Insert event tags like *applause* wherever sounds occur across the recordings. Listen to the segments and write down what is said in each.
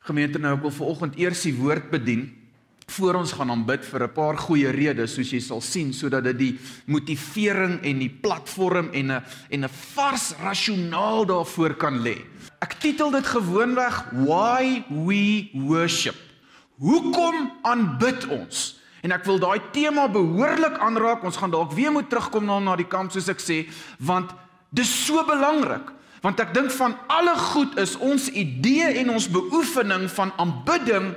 Gemeente nou ek wil ver oggend eers die woord bedien voor ons gaan aanbid vir 'n paar goeie redes soos jy sal sien sodat dit die motivering en die platform en 'n en 'n vars rasionaal daarvoor kan lê. Ek titel dit gewoonweg why we worship. Hoekom aanbid ons? En ek wil daai tema behoorlik aanraak. Ons gaan dalk weer moet terugkom na na die kamp soos ek sê, want dis so belangrik. Want ek dink van alle goed is ons idee en ons beoefening van aanbidding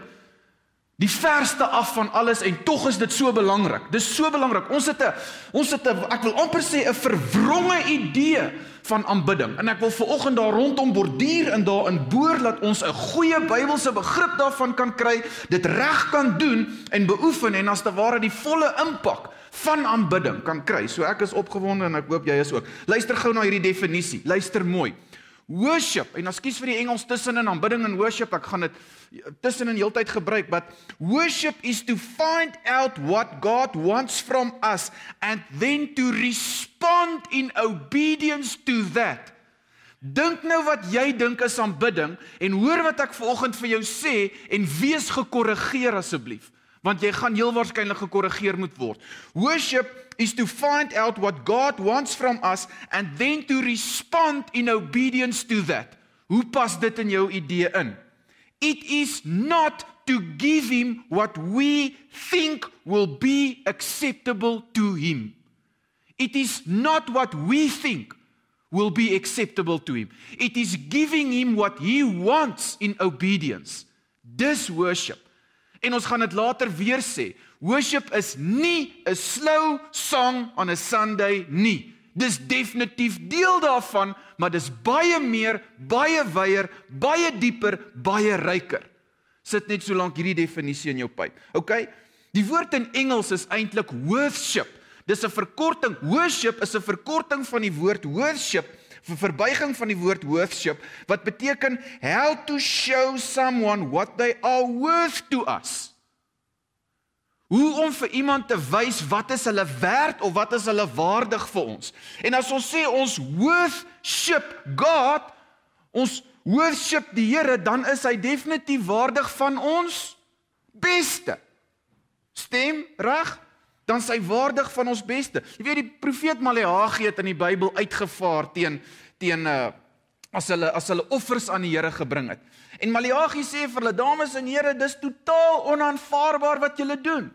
die verste af van alles en tog is dit so belangrik. Dis so belangrik. Ons het 'n ons het 'n ek wil amper sê 'n verwronge idee van aanbidding. En ek wil ver oggend daar rondom borduur en daar in boer dat ons 'n goeie Bybelse begrip daarvan kan kry, dit reg kan doen en beoefen en as te ware die volle impak van aanbidding kan kry. So ek is opgewonde en ek hoop jy is ook. Luister gou na hierdie definisie. Luister mooi. Worship en ekskuus vir die Engels tussenin aanbidding en worship. Ek gaan dit eh, tussenin heeltyd gebruik, but worship is to find out what God wants from us and then to respond in obedience to that. Dink nou wat jy dink is aanbidding en hoor wat ek vanoggend vir jou sê en wees gekorrigeer asseblief want jy gaan heel waarskynlik gekorrigeer moet word. Worship is to find out what God wants from us and then to respond in obedience to that. Hoe pas dit in jou idee in? It is not to give him what we think will be acceptable to him. It is not what we think will be acceptable to him. It is giving him what he wants in obedience. This worship en ons gaan dit later weer sê. Worship is nie 'n slow song on a Sunday nie. Dis definitief deel daarvan, maar dis baie meer, baie wyer, baie dieper, baie ryker. Sit net solank hierdie definisie in jou pyp. OK? Die woord in Engels is eintlik worship. Dis 'n verkorting. Worship is 'n verkorting van die woord worship 'n verbuiging van die woord worship wat beteken help to show someone what they are worth to us. Hoe om vir iemand te wys wat is hulle werd of wat is hulle waardig vir ons. En as ons sê ons worship God, ons worship die Here, dan is hy definitief waardig van ons beste. Stem reg? dan sy waardig van ons beste. Jy weet die profeet Maleagi het in die Bybel uitgevaar teen teen eh, as hulle as hulle offers aan die Here gebring het. En Maleagi sê vir hulle dames en here, dis totaal onaanvaarbaar wat julle doen.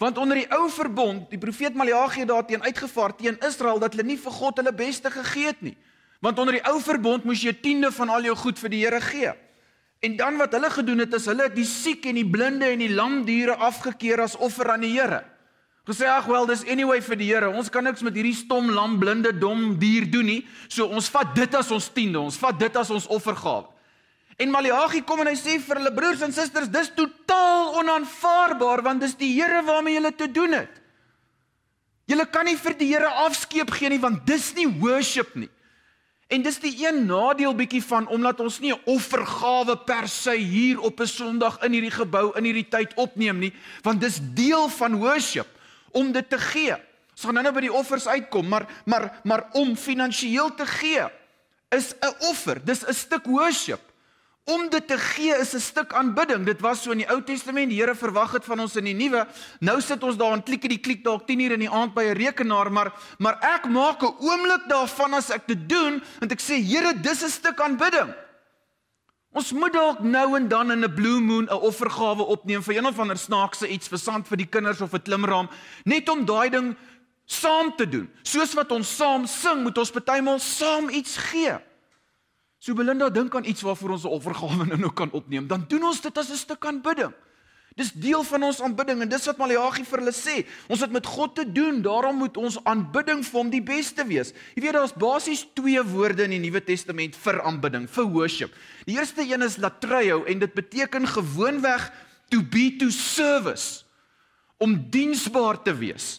Want onder die ou verbond, die profeet Maleagi daarteen uitgevaar teen Israel dat hulle nie vir God hulle beste gegee het nie. Want onder die ou verbond moes jy 'n tiende van al jou goed vir die Here gee. En dan wat hulle gedoen het is hulle die siek en die blinde en die lamdiere afgekeer as offer aan die Here. Gesê ag wel, dis anyway vir die Here. Ons kan niks met hierdie stom lam, blinde, dom dier doen nie. So ons vat dit as ons tiende, ons vat dit as ons offergawe. En Maleagi kom en hy sê vir hulle broers en susters, dis totaal onaanvaarbaar want dis die Here waarmee julle te doen het. Julle kan nie vir die Here afskeep gee nie want dis nie worship nie. En dis die een nadeel bietjie van omdat ons nie 'n offergawe per se hier op 'n Sondag in hierdie gebou in hierdie tyd opneem nie, want dis deel van worship om dit te gee. Ons gaan nou-nou by die offers uitkom, maar maar maar om finansiëel te gee is 'n offer. Dis 'n stuk worship om dit te gee is 'n stuk aanbidding. Dit was so in die Ou Testament, die Here verwag dit van ons in die Nuwe. Nou sit ons daar en klik die klik dalk 10 uur in die aand by 'n rekenaar, maar maar ek maak 'n oomblik daarvan as ek dit doen, want ek sê Here, dis 'n stuk aanbidding. Ons moet dalk nou en dan in 'n blue moon 'n offergawe opneem vir een of ander snaakse iets, vir sand vir die kinders of 'n klimraam, net om daai ding saam te doen. Soos wat ons saam sing, moet ons partymal saam iets gee. So Belinda dink aan iets waarvoor ons 'n offergawe nou nou kan opneem. Dan doen ons dit as 'n stuk aanbidding. Dis deel van ons aanbidding en dis wat Malagi vir hulle sê. Ons het met God te doen, daarom moet ons aanbidding vir hom die beste wees. Jy weet daar's basies twee woorde in die Nuwe Testament vir aanbidding, vir worship. Die eerste een is latreio en dit beteken gewoonweg to be to service. Om diensbaar te wees,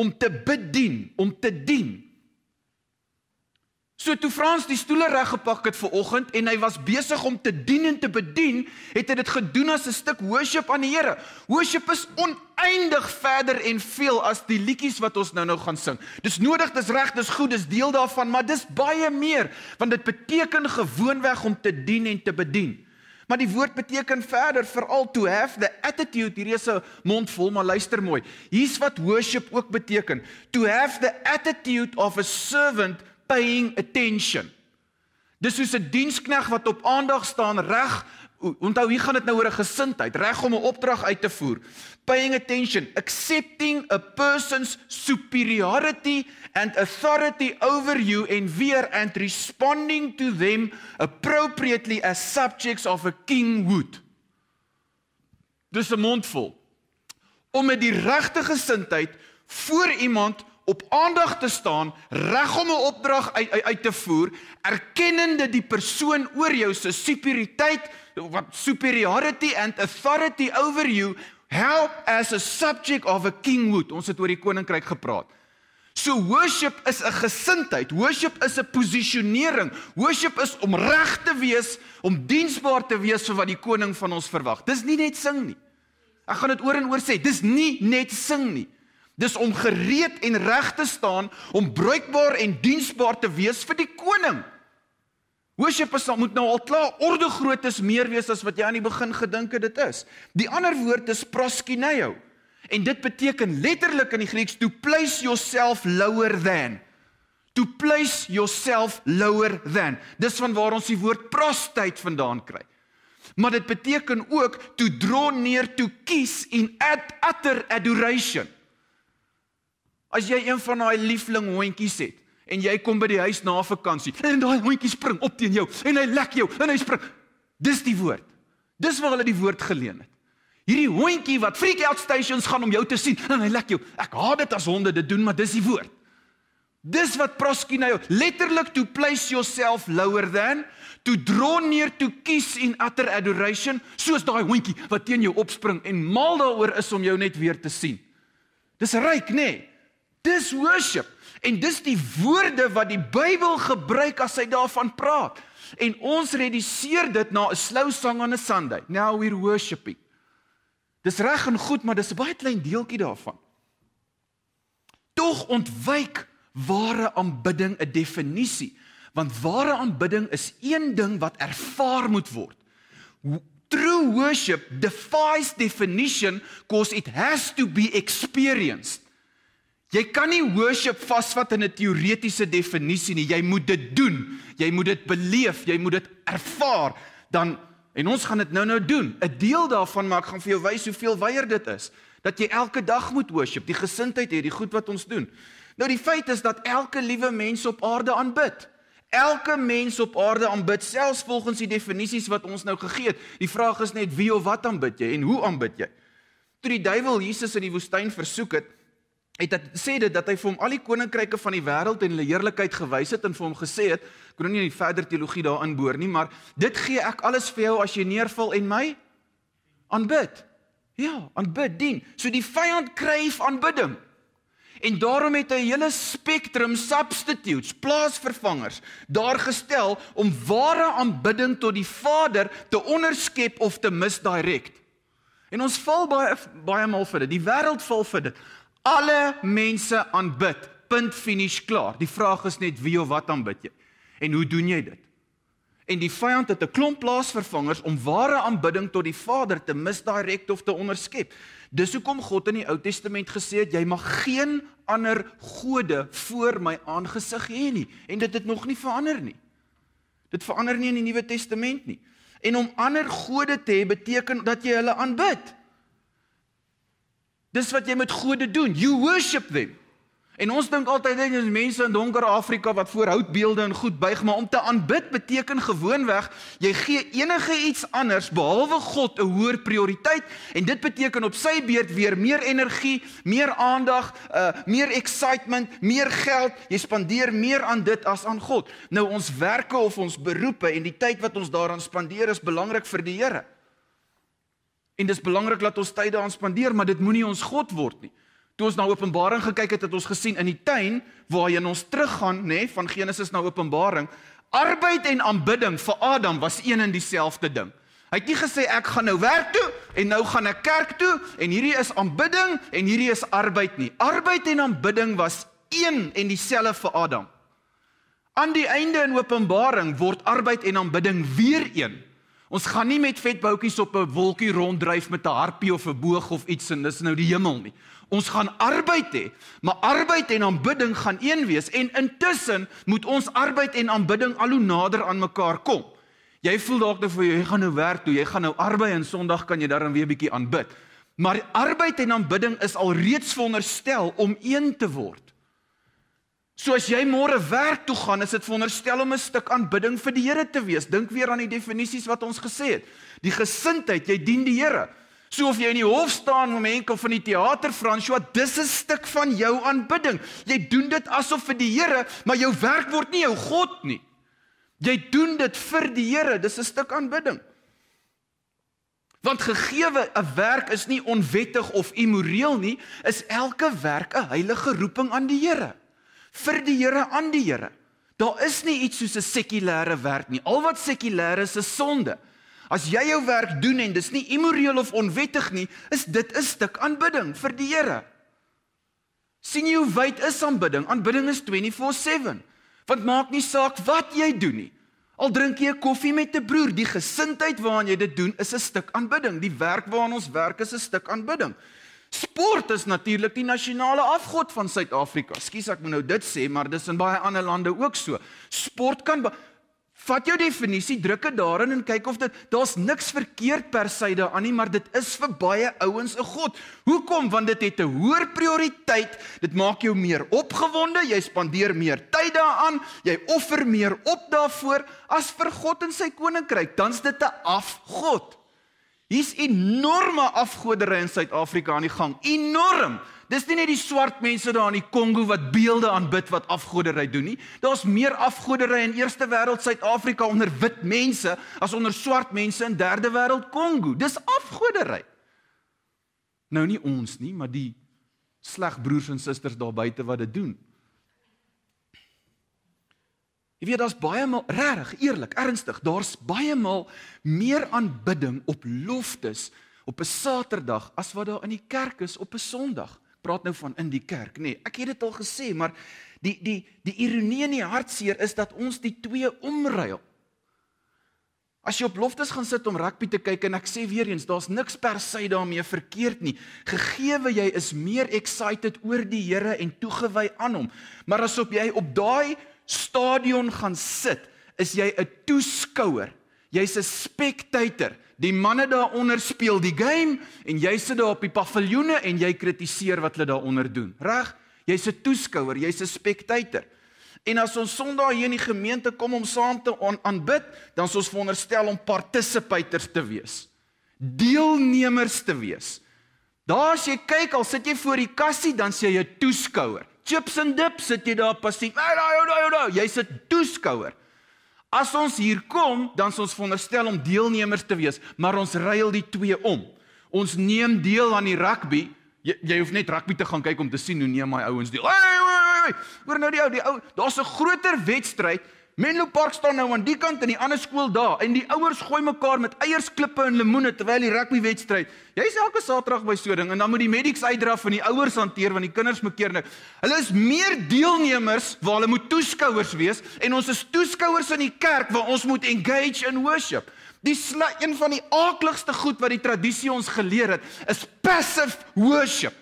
om te bedien, om te dien. So toe Frans die stoole reg gepak het vir oggend en hy was besig om te dien en te bedien, het hy dit gedoen as 'n stuk worship aan die Here. Worship is oneindig verder en veel as die liedjies wat ons nou-nou gaan sing. Dis nodig, dis reg, dis goed, dis deel daarvan, maar dis baie meer, want dit beteken gewoonweg om te dien en te bedien. Maar die woord beteken verder veral to have the attitude. Hierdie is 'n mond vol, maar luister mooi. Hier's wat worship ook beteken. To have the attitude of a servant paying attention. Dis soos 'n dienskneg wat op aandag staan reg Onthou, hier gaan dit nou oor 'n gesindheid, reg om 'n opdrag uit te voer. Paying attention, accepting a person's superiority and authority over you and where and responding to them appropriately as subjects of a king would. Dis 'n mondvol. Om met die regte gesindheid voor iemand op aandag te staan, reg om 'n opdrag uit, uit uit te voer, erkennende die persoon oor jou se superioriteit, what superiority and authority over you help as a subject of a kingwood. Ons het oor die koninkryk gepraat. So worship is 'n gesindheid. Worship is 'n posisionering. Worship is om reg te wees, om diensbaar te wees vir wat die koning van ons verwag. Dis nie net sing nie. Ek gaan dit oor en oor sê, dis nie net sing nie. Dis om gereed en reg te staan om bruikbaar en diensbaar te wees vir die koning. Worship is dan moet nou al klaar orde groot is meer wees as wat jy aan die begin gedink het dit is. Die ander woord is proskineo. En dit beteken letterlik in die Grieks to place yourself lower than. To place yourself lower than. Dis vanwaar ons die woord prostheid vandaan kry. Maar dit beteken ook to draw near to kiss in utter adoration. As jy een van daai liefling hondjies het en jy kom by die huis na vakansie en daai hondjie spring op teen jou en hy lek jou en hy spring. Dis die woord. Dis waar hulle die woord geleen het. Hierdie hondjie wat freak out stations gaan om jou te sien en hy lek jou. Ek haat dit as honde dit doen, maar dis die woord. Dis wat proskynaio letterlik to place yourself lower than to draw near to kiss in utter adoration soos daai hondjie wat teen jou opspring en mal daaroor is om jou net weer te sien. Dis ryk, nê? Nee? Dis worship en dis die woorde wat die Bybel gebruik as hy daarvan praat. En ons reduseer dit na 'n slow song on a Sunday. Now we're worshiping. Dis reg en goed, maar dis 'n baie klein deeltjie daarvan. Tog ontwyk ware aanbidding 'n definisie, want ware aanbidding is een ding wat ervaar moet word. True worship defies definition because it has to be experienced. Jy kan nie worship vasvat in 'n teoretiese definisie nie. Jy moet dit doen. Jy moet dit beleef, jy moet dit ervaar. Dan en ons gaan dit nou-nou doen. 'n Deel daarvan maar ek gaan vir jou wys hoeveel wyer dit is dat jy elke dag moet worship, die gesindheid hê, die goed wat ons doen. Nou die feit is dat elke liewe mens op aarde aanbid. Elke mens op aarde aanbid selfs volgens die definisies wat ons nou gegee het. Die vraag is net wie of wat aanbid jy en hoe aanbid jy? Toe die duiwel Jesus in die woestyn versoek het, het dat sê dit dat hy vir hom al die koninkryke van die wêreld en hulle heerlikheid gewys het en vir hom gesê het ek kon nie verder teologie daarin boor nie maar dit gee ek alles vir jou as jy neerval en my aanbid ja aanbid dien so die vyand kryf aanbidding en daarom het hy 'n hele spektrum substitutes plaasvervangers daar gestel om ware aanbidding tot die Vader te onderskep of te misdirect En ons val baie baie mal vir dit. Die wêreld val vir dit alle mense aanbid. Punt finies klaar. Die vraag is net wie of wat aanbid jy? En hoe doen jy dit? En die vyand het 'n klomp plaasvervangers om ware aanbidding tot die Vader te misdirek of te onderskep. Dis hoekom God in die Ou Testament gesê het jy mag geen ander gode voor my aangesig hê nie. En dit het nog nie verander nie. Dit verander nie in die Nuwe Testament nie. En om ander gode te hê beteken dat jy hulle aanbid. Dis wat jy met gode doen. You worship them. En ons dink altyd net ons mense in donker Afrika wat voor houtbeelde en goed buig, maar om te aanbid beteken gewoonweg jy gee enige iets anders behalwe God 'n hoër prioriteit en dit beteken op sy beurt weer meer energie, meer aandag, uh meer excitement, meer geld. Jy spandeer meer aan dit as aan God. Nou ons werke of ons beroepe en die tyd wat ons daaraan spandeer is belangrik vir die Here. En dis belangrik dat ons tyd daaraan spandeer, maar dit moenie ons God word nie. Toe ons na Openbaring gekyk het, het ons gesien in die tuin waarheen ons teruggaan, nê, nee, van Genesis na Openbaring, arbeid en aanbidding vir Adam was een en dieselfde ding. Hy het nie gesê ek gaan nou werk toe en nou gaan ek kerk toe en hierdie is aanbidding en hierdie is arbeid nie. Arbeid en aanbidding was een en dieselfde vir Adam. Aan die einde in Openbaring word arbeid en aanbidding weer een Ons gaan nie met vetboutjies op 'n wolkie ronddryf met 'n harpie of 'n boog of iets en dis nou die hemel nie. Ons gaan arbeid hê, maar arbeid en aanbidding gaan een wees en intussen moet ons arbeid en aanbidding al hoe nader aan mekaar kom. Jy voel dalk nou vir jou, jy gaan nou werk toe, jy gaan nou arbei en Sondag kan jy daarin weer bietjie aanbid. Maar arbeid en aanbidding is al reeds veronderstel om een te word. So as jy môre werk toe gaan, is dit veronderstel om 'n stuk aanbidding vir die Here te wees. Dink weer aan die definisies wat ons gesê het. Die gesindheid, jy dien die Here. So of jy in die hof staan om enkel van die teater Franswa, dis 'n stuk van jou aanbidding. Jy doen dit asof vir die Here, maar jou werk word nie jou God nie. Jy doen dit vir die Here, dis 'n stuk aanbidding. Want gegeewe 'n werk is nie onwettig of immoreel nie, is elke werk 'n heilige roeping aan die Here vir die Here aan die Here. Daar is nie iets soos 'n sekulêre werk nie. Al wat sekulêr is, is sonde. As jy jou werk doen en dis nie immoreel of onwettig nie, is dit 'n stuk aanbidding vir die Here. sien jy hoe wyd is aanbidding? Aanbidding is 24/7. Want maak nie saak wat jy doen nie. Al drink jy 'n koffie met 'n broer, die gesindheid waaraan jy dit doen is 'n stuk aanbidding. Die werk waaraan ons werk is 'n stuk aanbidding. Sport is natuurlik die nasionale afgod van Suid-Afrika. Skus ek moet nou dit sê, maar dis in baie ander lande ook so. Sport kan vat jou definisie, druk dit daarin en kyk of dit daar's niks verkeerd per syde aan nie, maar dit is vir baie ouens 'n god. Hoekom? Want dit het 'n hoër prioriteit. Dit maak jou meer opgewonde, jy spandeer meer tyd daaraan, jy offer meer op daarvoor as vir God en sy koninkryk. Dan's dit 'n afgod. Hier's enorme afgodery in Suid-Afrika aan die gang. Enorm. Dis nie net die swart mense daar in die Kongo wat beelde aanbid wat afgodery doen nie. Daar's meer afgodery in Eerste Wêreld Suid-Afrika onder wit mense as onder swart mense in Derde Wêreld Kongo. Dis afgodery. Nou nie ons nie, maar die sleg broers en susters daar buite wat dit doen. Jy weet daar's baie mal regtig, eerlik, ernstig, daar's baie mal meer aanbidding op loftes op 'n Saterdag as wat daar in die kerk is op 'n Sondag. Ek praat nou van in die kerk, nê. Nee, ek het dit al gesê, maar die die die ironie in die hartseer is dat ons die twee omruil. As jy op loftes gaan sit om rugby te kyk en ek sê weer eens, daar's niks per se daarmee verkeerd nie. Gegeewe jy is meer excited oor die Here en toegewy aan hom. Maar as op jy op daai stadion gaan sit, is jy 'n toeskouer. Jy's 'n spectator. Die manne daaronder speel die game en jy sit daar op die paviljoene en jy kritiseer wat hulle daaronder doen. Reg? Jy's 'n toeskouer, jy's 'n spectator. En as ons Sondag hier in die gemeente kom om saam te aanbid, dan sou ons veronderstel om participators te wees. Deelnemers te wees. Daar as jy kyk, al sit jy voor die kassie, dan sê jy 'n toeskouer. Chips en dip sit jy daar passief. Ai ai ai ai. Jy's 'n toeskouer. As ons hier kom, dan is ons veronderstel om deelnemers te wees, maar ons ruil die twee om. Ons neem deel aan die rugby. Jy, jy hoef net rugby te gaan kyk om te sien hoe neem my ouens deel. Ai ai ai. Hoor nou die ou, die ou, daar's 'n groter wedstryd Menlo Park staan nou aan die kant en die ander skool daar en die ouers gooi mekaar met eiersklippe en lemoene terwyl die rugby wedstryd. Jy's elke Saterdag by so 'n ding en dan moet die medics uitdraf van die ouers hanteer want die kinders mekeer nik. Nou. Hulle is meer deelnemers waar hulle moet toeskouers wees en ons is toeskouers in die kerk waar ons moet engage in worship. Dis een van die aakligste goed wat die tradisie ons geleer het, is passive worship.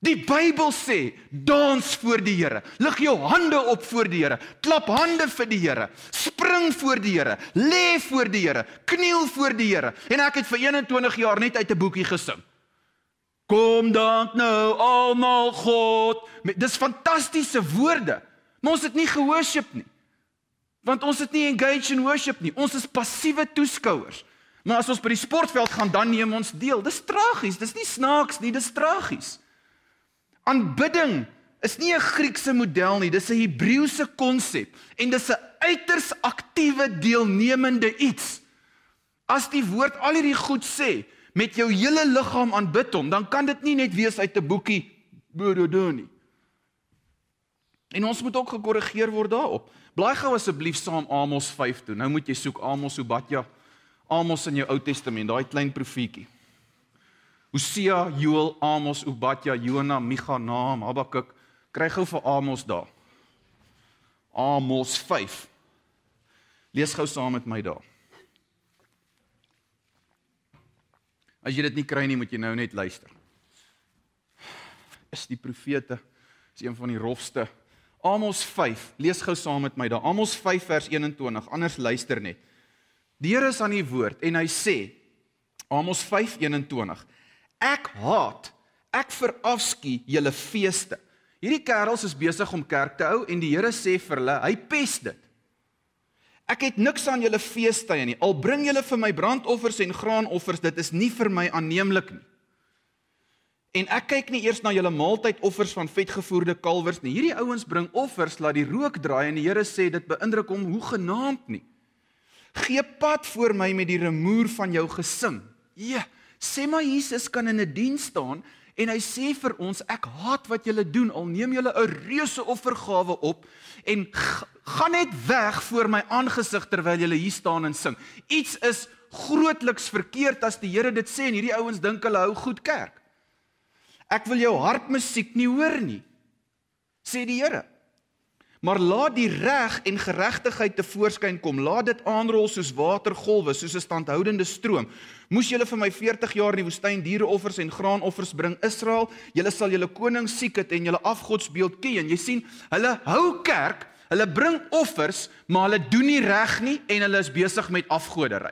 Die Bybel sê, dans voor die Here. Lig jou hande op voor die Here. Klap hande vir die Here. Spring voor die Here. Lê voor die Here. Kniel voor die Here. En ek het vir 21 jaar net uit 'n boekie gesing. Kom dan nou almal God. Dis fantastiese woorde. Maar ons het nie gehoorship nie. Want ons het nie engage in worship nie. Ons is passiewe toeskouers. Maar as ons by die sportveld gaan, dan neem ons deel. Dis tragies. Dis nie snaaks nie, dis tragies. Aanbidding is nie 'n Griekse model nie, dis 'n Hebreëse konsep en dis 'n uiters aktiewe deelnemende iets. As die woord al hierdie goed sê, met jou hele liggaam aanbid hom, dan kan dit nie net wees uit 'n boekie doen nie. En ons moet ook gekorrigeer word daarop. Blaai gou asseblief saam Amos 5 toe. Nou moet jy soek Amos Obadja. Amos in jou Ou Testament, daai klein profetie. Hosea, Joël, Amos, Obadja, Jona, Micha, Naam, Habakuk. Kry gou vir Amos daar. Amos 5. Lees gou saam met my daar. As jy dit nie kry nie, moet jy nou net luister. Is die profete is een van die rofste. Amos 5. Lees gou saam met my daar. Amos 5 vers 21. Anders luister net. Die Here is aan die woord en hy sê Amos 5:21 Ek haat, ek verafskie julle feeste. Hierdie kerels is besig om kerk te hou en die Here sê vir hulle, hy pes dit. Ek het niks aan julle feestydes nie. Al bring julle vir my brandoffers en graanoffers, dit is nie vir my aanneemlik nie. En ek kyk nie eers na julle maaltydoffers van vetgevoerde kalwers nie. Hierdie ouens bring offers, laat die rook draai en die Here sê dit beïndruk hom hoe genaamd nie. Gee pad voor my met die remoer van jou gesing. Ja. Yeah. Sê maar Jesus kan in 'n die diens staan en hy sê vir ons ek haat wat julle doen. Al neem julle 'n reuse offergawe op en gaan net weg voor my aangesig terwyl julle hier staan en sing. Iets is grootliks verkeerd as die Here dit sê en hierdie ouens dink hulle hou goed kerk. Ek wil jou hartmusiek nie hoor nie. Sê die Here Maar laat die reg en geregtigheid te voorskyn kom. Laat dit aanrol soos watergolwe, soos 'n standhoudende stroom, Moes julle vir my 40 jaar in die woestyn diereoffers en graanoffers bring Israel, julle sal julle koning siek het en julle afgodsbeeld ken. Jy sien, hulle hou kerk, hulle bring offers, maar hulle doen nie reg nie en hulle is besig met afgodery.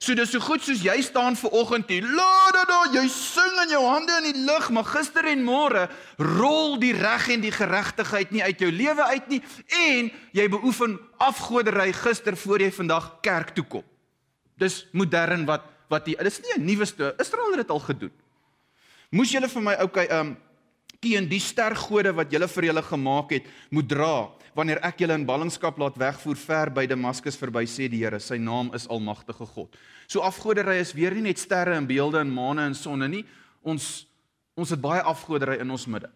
So dis so goed soos jy staan ver oggend hier, la da da, jy sing in jou hande in die lug, maar gister en môre rol die reg en die geregtigheid nie uit jou lewe uit nie en jy beoefen afgodery gister voor jy vandag kerk toe kom. Dis modern wat wat die dis nie 'n nuwe storie. Israel het dit al gedoen. Moes julle vir my okay, ehm um, teen die stergode wat julle vir julle gemaak het, moet dra wanneer ek julle in ballingskap laat wegvoer ver by Damaskus verby sê die Here, sy naam is Almagtige God. So afgodery is weer nie net sterre en beelde en maane en sonne nie. Ons ons het baie afgodery in ons midde.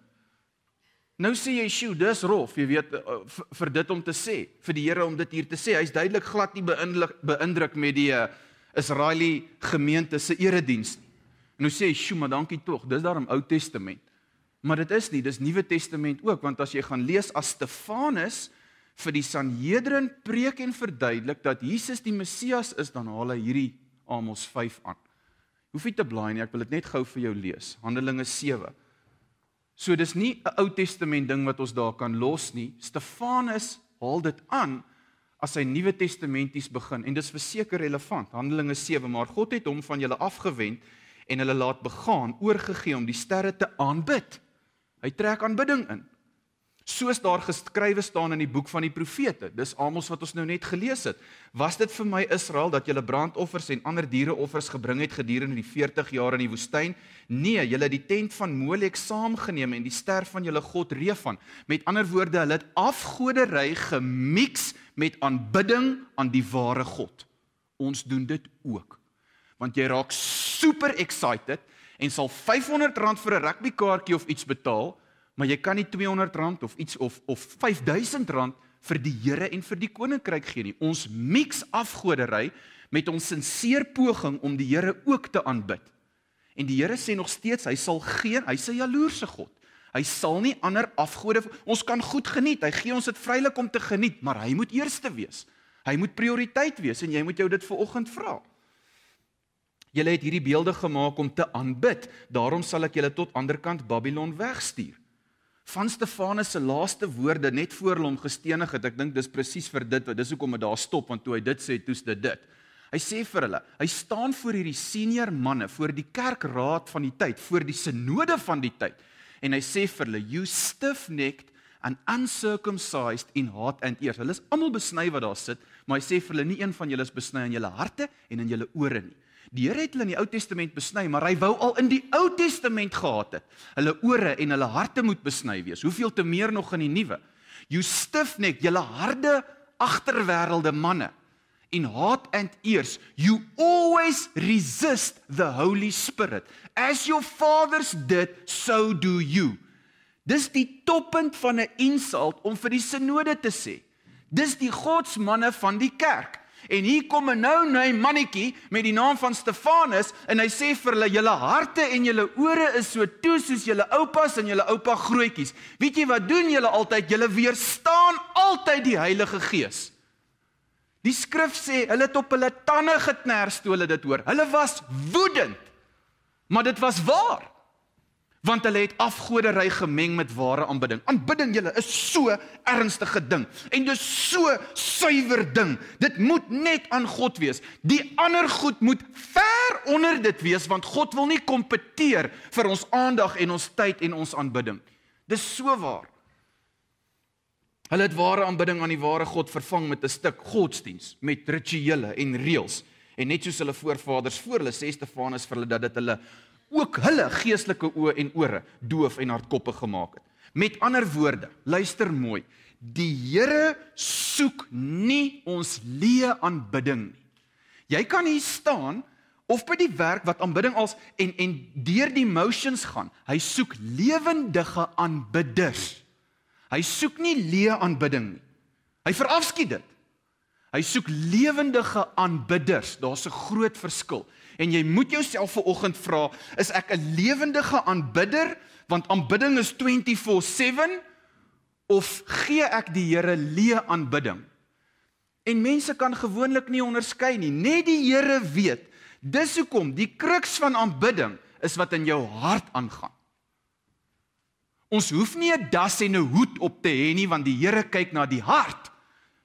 Nou sê Yeshu, dis rof, jy weet eh, eh, vir dit om te sê, vir die Here om dit hier te sê. Hy's duidelik glad nie beïndruk met die eh, Israelie gemeente se erediens nie. En hoe nou sê jy, "Sjoe, maar dankie tog, dis daarom Ou Testament." Maar dit is nie, dis Nuwe Testament ook, want as jy gaan lees as Stefanus vir die Sanhedrin preek en verduidelik dat Jesus die Messias is, dan haal hy hierdie Amos 5 aan. Hoef nie te blaai nie, ek wil dit net gou vir jou lees. Handelinge 7. So dis nie 'n Ou Testament ding wat ons daar kan los nie. Stefanus haal dit aan as hy Nuwe Testamenties begin en dis verseker relevant Handelinge 7 maar God het hom van julle afgewend en hulle laat begaan oorgegee om die sterre te aanbid. Hy trek aanbidding in soos daar geskrywe staan in die boek van die profete. Dis almoes wat ons nou net gelees het. Was dit vir my Israel dat julle brandoffers en ander diereoffers gebring het gedurende die 40 jaar in die woestyn? Nee, julle het die tent van Molek saamgeneem en die ster van julle god Refan. Met ander woorde, hulle het afgodery gemix met aanbidding aan die ware God. Ons doen dit ook. Want jy raak super excited en sal R500 vir 'n rugbykaartjie of iets betaal maar jy kan nie R200 of iets of of R5000 vir die Here en vir die koninkryk gee nie. Ons mix afgodery met ons sinseer poging om die Here ook te aanbid. En die Here sê nog steeds hy sal geen hy sê jaloerse God. Hy sal nie ander afgode ons kan goed geniet. Hy gee ons dit vrylik om te geniet, maar hy moet eerste wees. Hy moet prioriteit wees en jy moet jou dit vanoggend vra. Julle het hierdie beelde gemaak om te aanbid. Daarom sal ek julle tot ander kant Babylon wegstuur van Stefanus se laaste woorde net voor hom gestenig het. Ek dink dis presies vir dit wat dis hoekom hy daar stop want toe hy dit sê, toets dit dit. Hy sê vir hulle, hy staan voor hierdie senior manne, voor die kerkraad van die tyd, voor die sinode van die tyd. En hy sê vir hulle, you stiff-necked and uncircumcised in heart and ears. Hulle is almal besny wat daar sit, maar hy sê vir hulle nie een van julle is besny in julle harte en in julle ore nie. Die Here het hulle in die Ou Testament besny, maar hy wou al in die Ou Testament gehad het. Hulle ore en hulle harte moet besny wees. Hoeveel te meer nog in die nuwe. You stiffneck, julle harde agterwêrelde manne. In heart and ears, you always resist the Holy Spirit. As your fathers did, so do you. Dis die toppunt van 'n insult om vir die sinode te sê. Dis die godsmanne van die kerk. En hier kom 'n nou-nou mannetjie met die naam van Stefanus en hy sê vir hulle julle harte en julle ore is so toe soos julle oupas en julle oupa grootjies. Weet jy wat doen julle altyd? Julle weerstaan altyd die Heilige Gees. Die skrif sê hulle het op hulle tande getners toe hulle dit hoor. Hulle was woedend. Maar dit was waar want hulle het afgoderry gemeng met ware aanbidding. Aanbidding julle is so ernstige ding en dis so suiwer ding. Dit moet net aan God wees. Die ander goed moet ver onder dit wees want God wil nie kompeteer vir ons aandag en ons tyd en ons aanbidding. Dis so waar. Hulle het ware aanbidding aan die ware God vervang met 'n stuk godsdiens met rituele en reëls. En net soos hulle voorvaders voor hulle sesde fase vir hulle dat dit hulle ook hulle geestelike oë en ore doof en hardkoppig gemaak het. Met ander woorde, luister mooi. Die Here soek nie ons leë aanbidding nie. Jy kan hier staan of by die werk wat aanbidding als en en deur die motions gaan. Hy soek lewendige aanbidders. Hy soek nie leë aanbidding nie. Hy verafskied dit. Hy soek lewendige aanbidders. Daar's 'n groot verskil. En jy moet jouself vanoggend vra, is ek 'n lewendige aanbidder want aanbidding is 24/7 of gee ek die Here leë aanbidding? En mense kan gewoonlik nie onderskei nie. Net die Here weet. Dis hoekom die kruks van aanbidding is wat in jou hart aangaan. Ons hoef nie 'n das en 'n hoed op te hê nie want die Here kyk na die hart.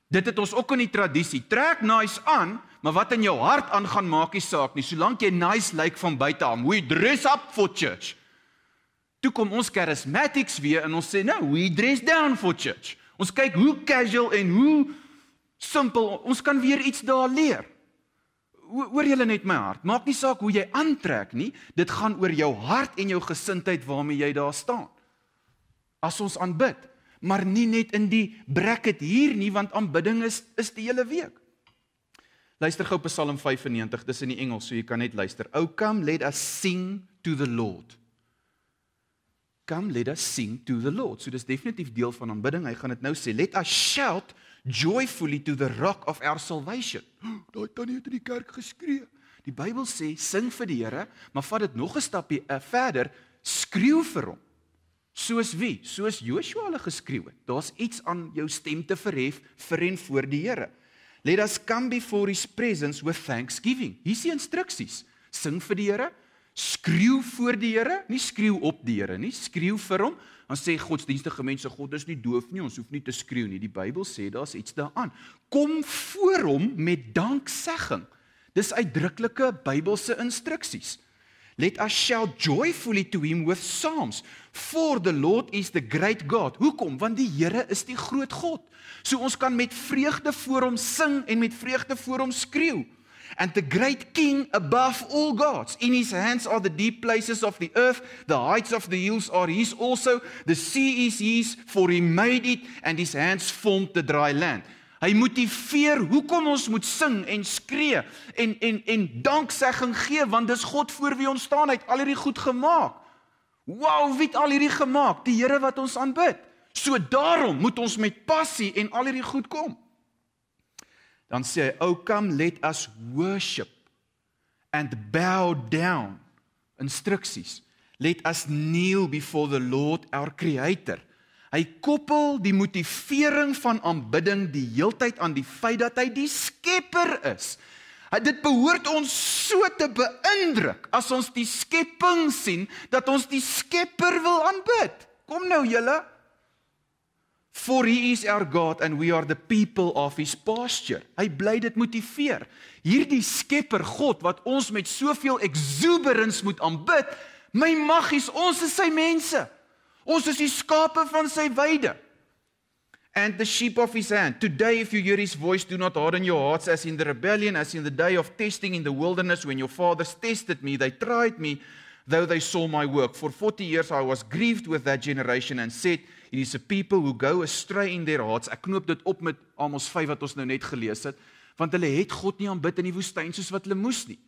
Dit het ons ook in die tradisie. Trek nice aan, maar wat in jou hart aangaan maak nie saak nie. Solank jy nice lyk van buite aan, we dress up for church. Toe kom ons charismatics weer en ons sê nou, we dress down for church. Ons kyk hoe casual en hoe simpel. Ons kan weer iets daar leer. Hoor julle net my hart. Maak nie saak hoe jy aantrek nie. Dit gaan oor jou hart en jou gesindheid waarmee jy daar staan. As ons aanbid, maar nie net in die bracket hier nie want aanbidding is is die hele week. Luister gou Psalm 95, dis in die Engels, so jy kan net luister. O come let us sing to the Lord. Come let us sing to the Lord. So dis definitief deel van aanbidding. Hy gaan dit nou sê, let us shout joyfully to the rock of our salvation. *gasps* Daai tannie het in die kerk geskree. Die Bybel sê sing vir die Here, maar vat dit nog 'n stapjie eh, verder, skreeu vir hom. Soos wie? Soos Joshua hulle geskreeu het. Daar's iets aan jou stem te verhef vir en voor die Here. Let us come before his presence with thanksgiving. Hier's die instruksies. Sing vir die Here, skreeu voor die Here, nie skreeu op die Here nie, skreeu vir hom. Ons sê godsdienstige mense, God is nie doof nie, ons hoef nie te skreeu nie. Die Bybel sê daar's iets daaraan. Kom voor hom met danksegging. Dis uitdruklike Bybelse instruksies let us shout joyfully to him with psalms for the Lord is the great God. Hoekom? Want die Here is die groot God. So ons kan met vreugde voor hom sing en met vreugde voor hom skreeu. And the great king above all gods in his hands are the deep places of the earth the heights of the hills are his also the sea is his for he made it and his hands formed the dry land Hy motiveer hoekom ons moet sing en skree en en en danksegging gee want dis God voor wie ons staan. Hy het al hierdie goed gemaak. Wow, wie het al hierdie gemaak? Die Here wat ons aanbid. So daarom moet ons met passie en al hierdie goed kom. Dan sê hy, "O oh, kom, let us worship and bow down." Instruksies. Let us kneel before the Lord our creator. Hy koppel die motivering van aanbidding die heeltyd aan die feit dat hy die Skepper is. Hy, dit behoort ons so te beïndruk as ons die skepping sien dat ons die Skepper wil aanbid. Kom nou julle. For he is our God and we are the people of his pasture. Hy bly dit motiveer. Hierdie Skepper God wat ons met soveel exuberance moet aanbid, my maggies, ons is sy mense. Ons is die skape van sy weide. And the sheep of his hand. Today if you hear his voice do not harden your hearts as in the rebellion as in the day of testing in the wilderness when your fathers tested me they tried me though they saw my work for 40 years I was grieved with that generation and said it is a people who go astray in their hearts. Ek knoop dit op met Amos 5 wat ons nou net gelees het want hulle het God nie aanbid in die woestyn soos wat hulle moes nie.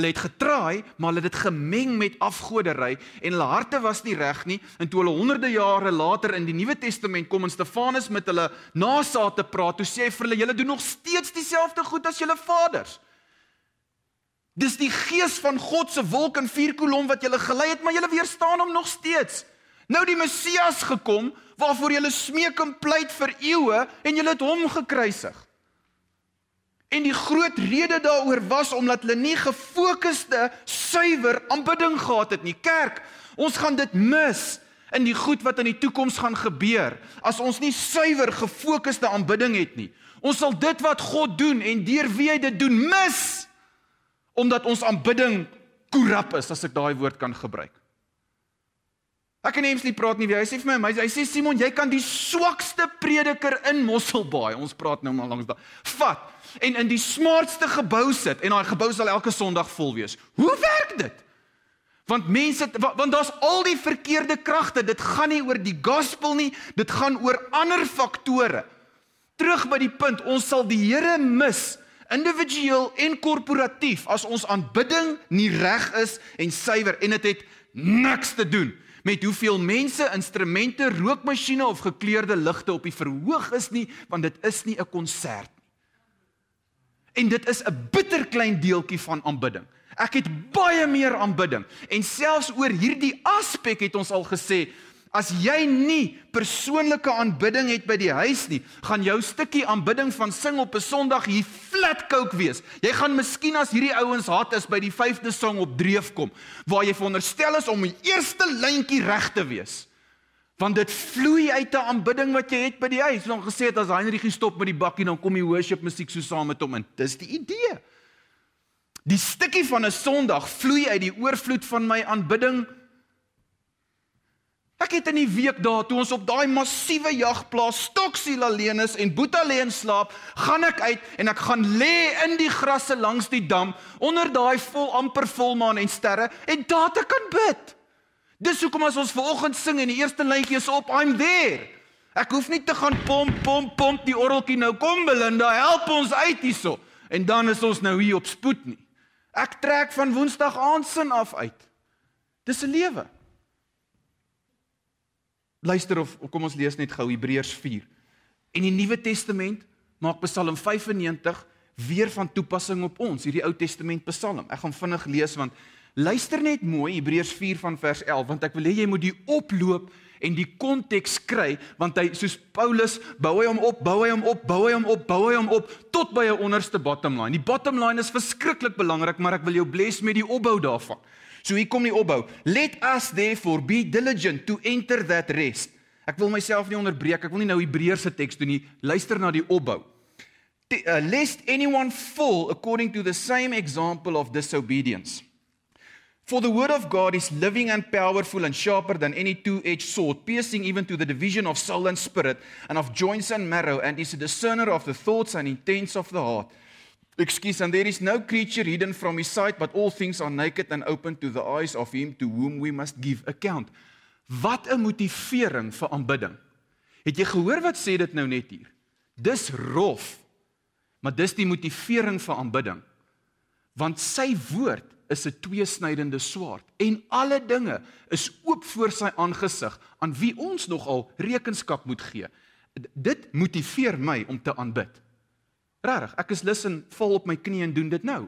Hulle het getraai, maar hulle het dit gemeng met afgodery en hulle harte was nie reg nie. En toe hulle honderde jare later in die Nuwe Testament kom en Stefanus met hulle nasate praat, toe sê hy vir hulle: "Julle doen nog steeds dieselfde goed as julle vaders." Dis die gees van God se wolk en vuurkolom wat julle gelei het, maar julle weerstaan hom nog steeds. Nou die Messias gekom waarvoor julle smeek en pleit vir eeue en julle het hom gekruisig. En die groot rede daaroor was omdat hulle nie gefokusde suiwer aanbidding gehad het nie. Kerk, ons gaan dit mis in die goed wat in die toekoms gaan gebeur as ons nie suiwer gefokusde aanbidding het nie. Ons sal dit wat God doen en deur wie hy dit doen mis omdat ons aanbidding korrup is as ek daai woord kan gebruik. Ek en Hemsley praat nie, hy sê vir my, my hy sê Simon, jy kan die swakste prediker in Mosselbaai, ons praat nou maar langs daai. Vat en in die smaartste gebou sit en daai gebou sal elke Sondag vol wees. Hoe werk dit? Want mense want daar's al die verkeerde kragte. Dit gaan nie oor die gospel nie, dit gaan oor ander faktore. Terug by die punt, ons sal die Here mis individueel en korporatief as ons aanbidding nie reg is en suiwer en dit het, het niks te doen met hoeveel mense, instrumente, rookmasjiene of gekleurde ligte op die verhoog is nie, want dit is nie 'n konsert nie. En dit is 'n bitter klein deeltjie van aanbidding. Ek het baie meer aanbidding en selfs oor hierdie aspek het ons al gesê As jy nie persoonlike aanbidding het by die huis nie, gaan jou stukkie aanbidding van sing op 'n Sondag hier flatkook wees. Jy gaan miskien as hierdie ouens haat is by die 5de song op dreef kom, waar jy veronderstel is om die eerste lyntjie reg te wees. Want dit vloei uit 'n aanbidding wat jy het by die huis. Ons gesê het as Heinrie gestop met die bakkie, dan kom die worship musiek so saam met hom in. Dis die idee. Die stukkie van 'n Sondag vloei uit die oorvloed van my aanbidding Ek het in die week daar toe ons op daai massiewe jagplaas Stoksiel alleen is en Boet alleen slaap, gaan ek uit en ek gaan lê in die grasse langs die dam onder daai vol amper volmaan en sterre en daar te kan bid. Dis hoekom as ons vanoggend sing en die eerste lyntjie is op I'm there. Ek hoef nie te gaan pomp pomp pomp die orreltjie nou kom Belinda help ons uit hierso en dan is ons nou hier op spoed nie. Ek trek van Woensdag aand sin af uit. Dis 'n lewe luister of kom ons lees net gou Hebreërs 4. En die Nuwe Testament maak Psalm 95 weer van toepassing op ons, hierdie Ou Testament Psalm. Ek gaan vinnig lees want luister net mooi Hebreërs 4 van vers 11 want ek wil hê jy moet die oploop en die konteks kry want hy soos Paulus bou hy hom op, bou hy hom op, bou hy hom op, bou hy hom op tot by 'n onderste bottom line. Die bottom line is verskriklik belangrik, maar ek wil jou bless met die opbou daarvan. So hier kom die opbou. Let us therefore be diligent to enter that rest. Ek wil myself nie onderbreek. Ek wil nie nou Hebreërse teks doen nie. Luister na die opbou. Eh, lest anyone fall according to the same example of disobedience. For the word of God is living and powerful and sharper than any two-edged sword, piercing even to the division of soul and spirit and of joints and marrow and is a discerner of the thoughts and intents of the heart. Excuse and there is no creature hidden from his sight but all things are naked and open to the eyes of him to whom we must give account. Wat 'n motivering vir aanbidding. Het jy gehoor wat sê dit nou net hier? Dis rof. Maar dis die motivering vir aanbidding. Want sy woord is 'n tweesnydende swaard en alle dinge is oop voor sy aangesig aan wie ons nogal rekenskap moet gee. D dit motiveer my om te aanbid. Regtig, ek is lus en val op my knieë en doen dit nou.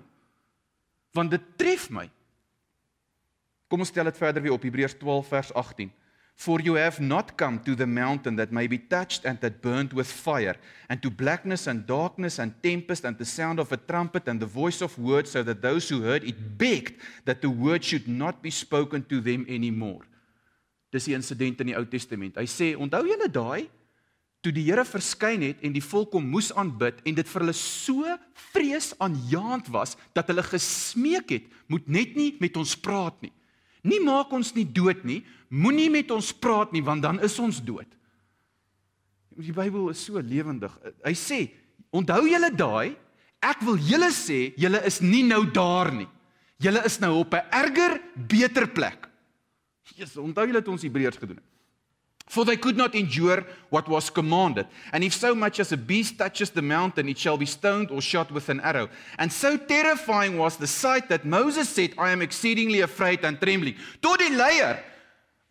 Want dit tref my. Kom ons stel dit verder weer op Hebreërs 12 vers 18. For you have not come to the mountain that may be touched and that burned with fire and to blackness and darkness and tempest and the sound of a trumpet and the voice of words so that those who heard it begged that the word should not be spoken to them anymore. Dis die insident in die Ou Testament. Hy sê, onthou julle daai? toe die Here verskyn het en die volk hom moes aanbid en dit vir hulle so vreesaanjaend was dat hulle gesmeek het, moet net nie met ons praat nie. Nie maak ons nie dood nie, moenie met ons praat nie want dan is ons dood. Die Bybel is so lewendig. Hy sê, onthou julle daai, ek wil julle sê, julle is nie nou daar nie. Julle is nou op 'n erger, beter plek. Jesus, onthou julle het ons Hebreërs gedoen het. For they could not endure what was commanded. And if so much as a beast touches the mountain, it shall be stoned or shot with an arrow. And so terrifying was the sight that Moses said, I am exceedingly afraid and trembling. Tot die leier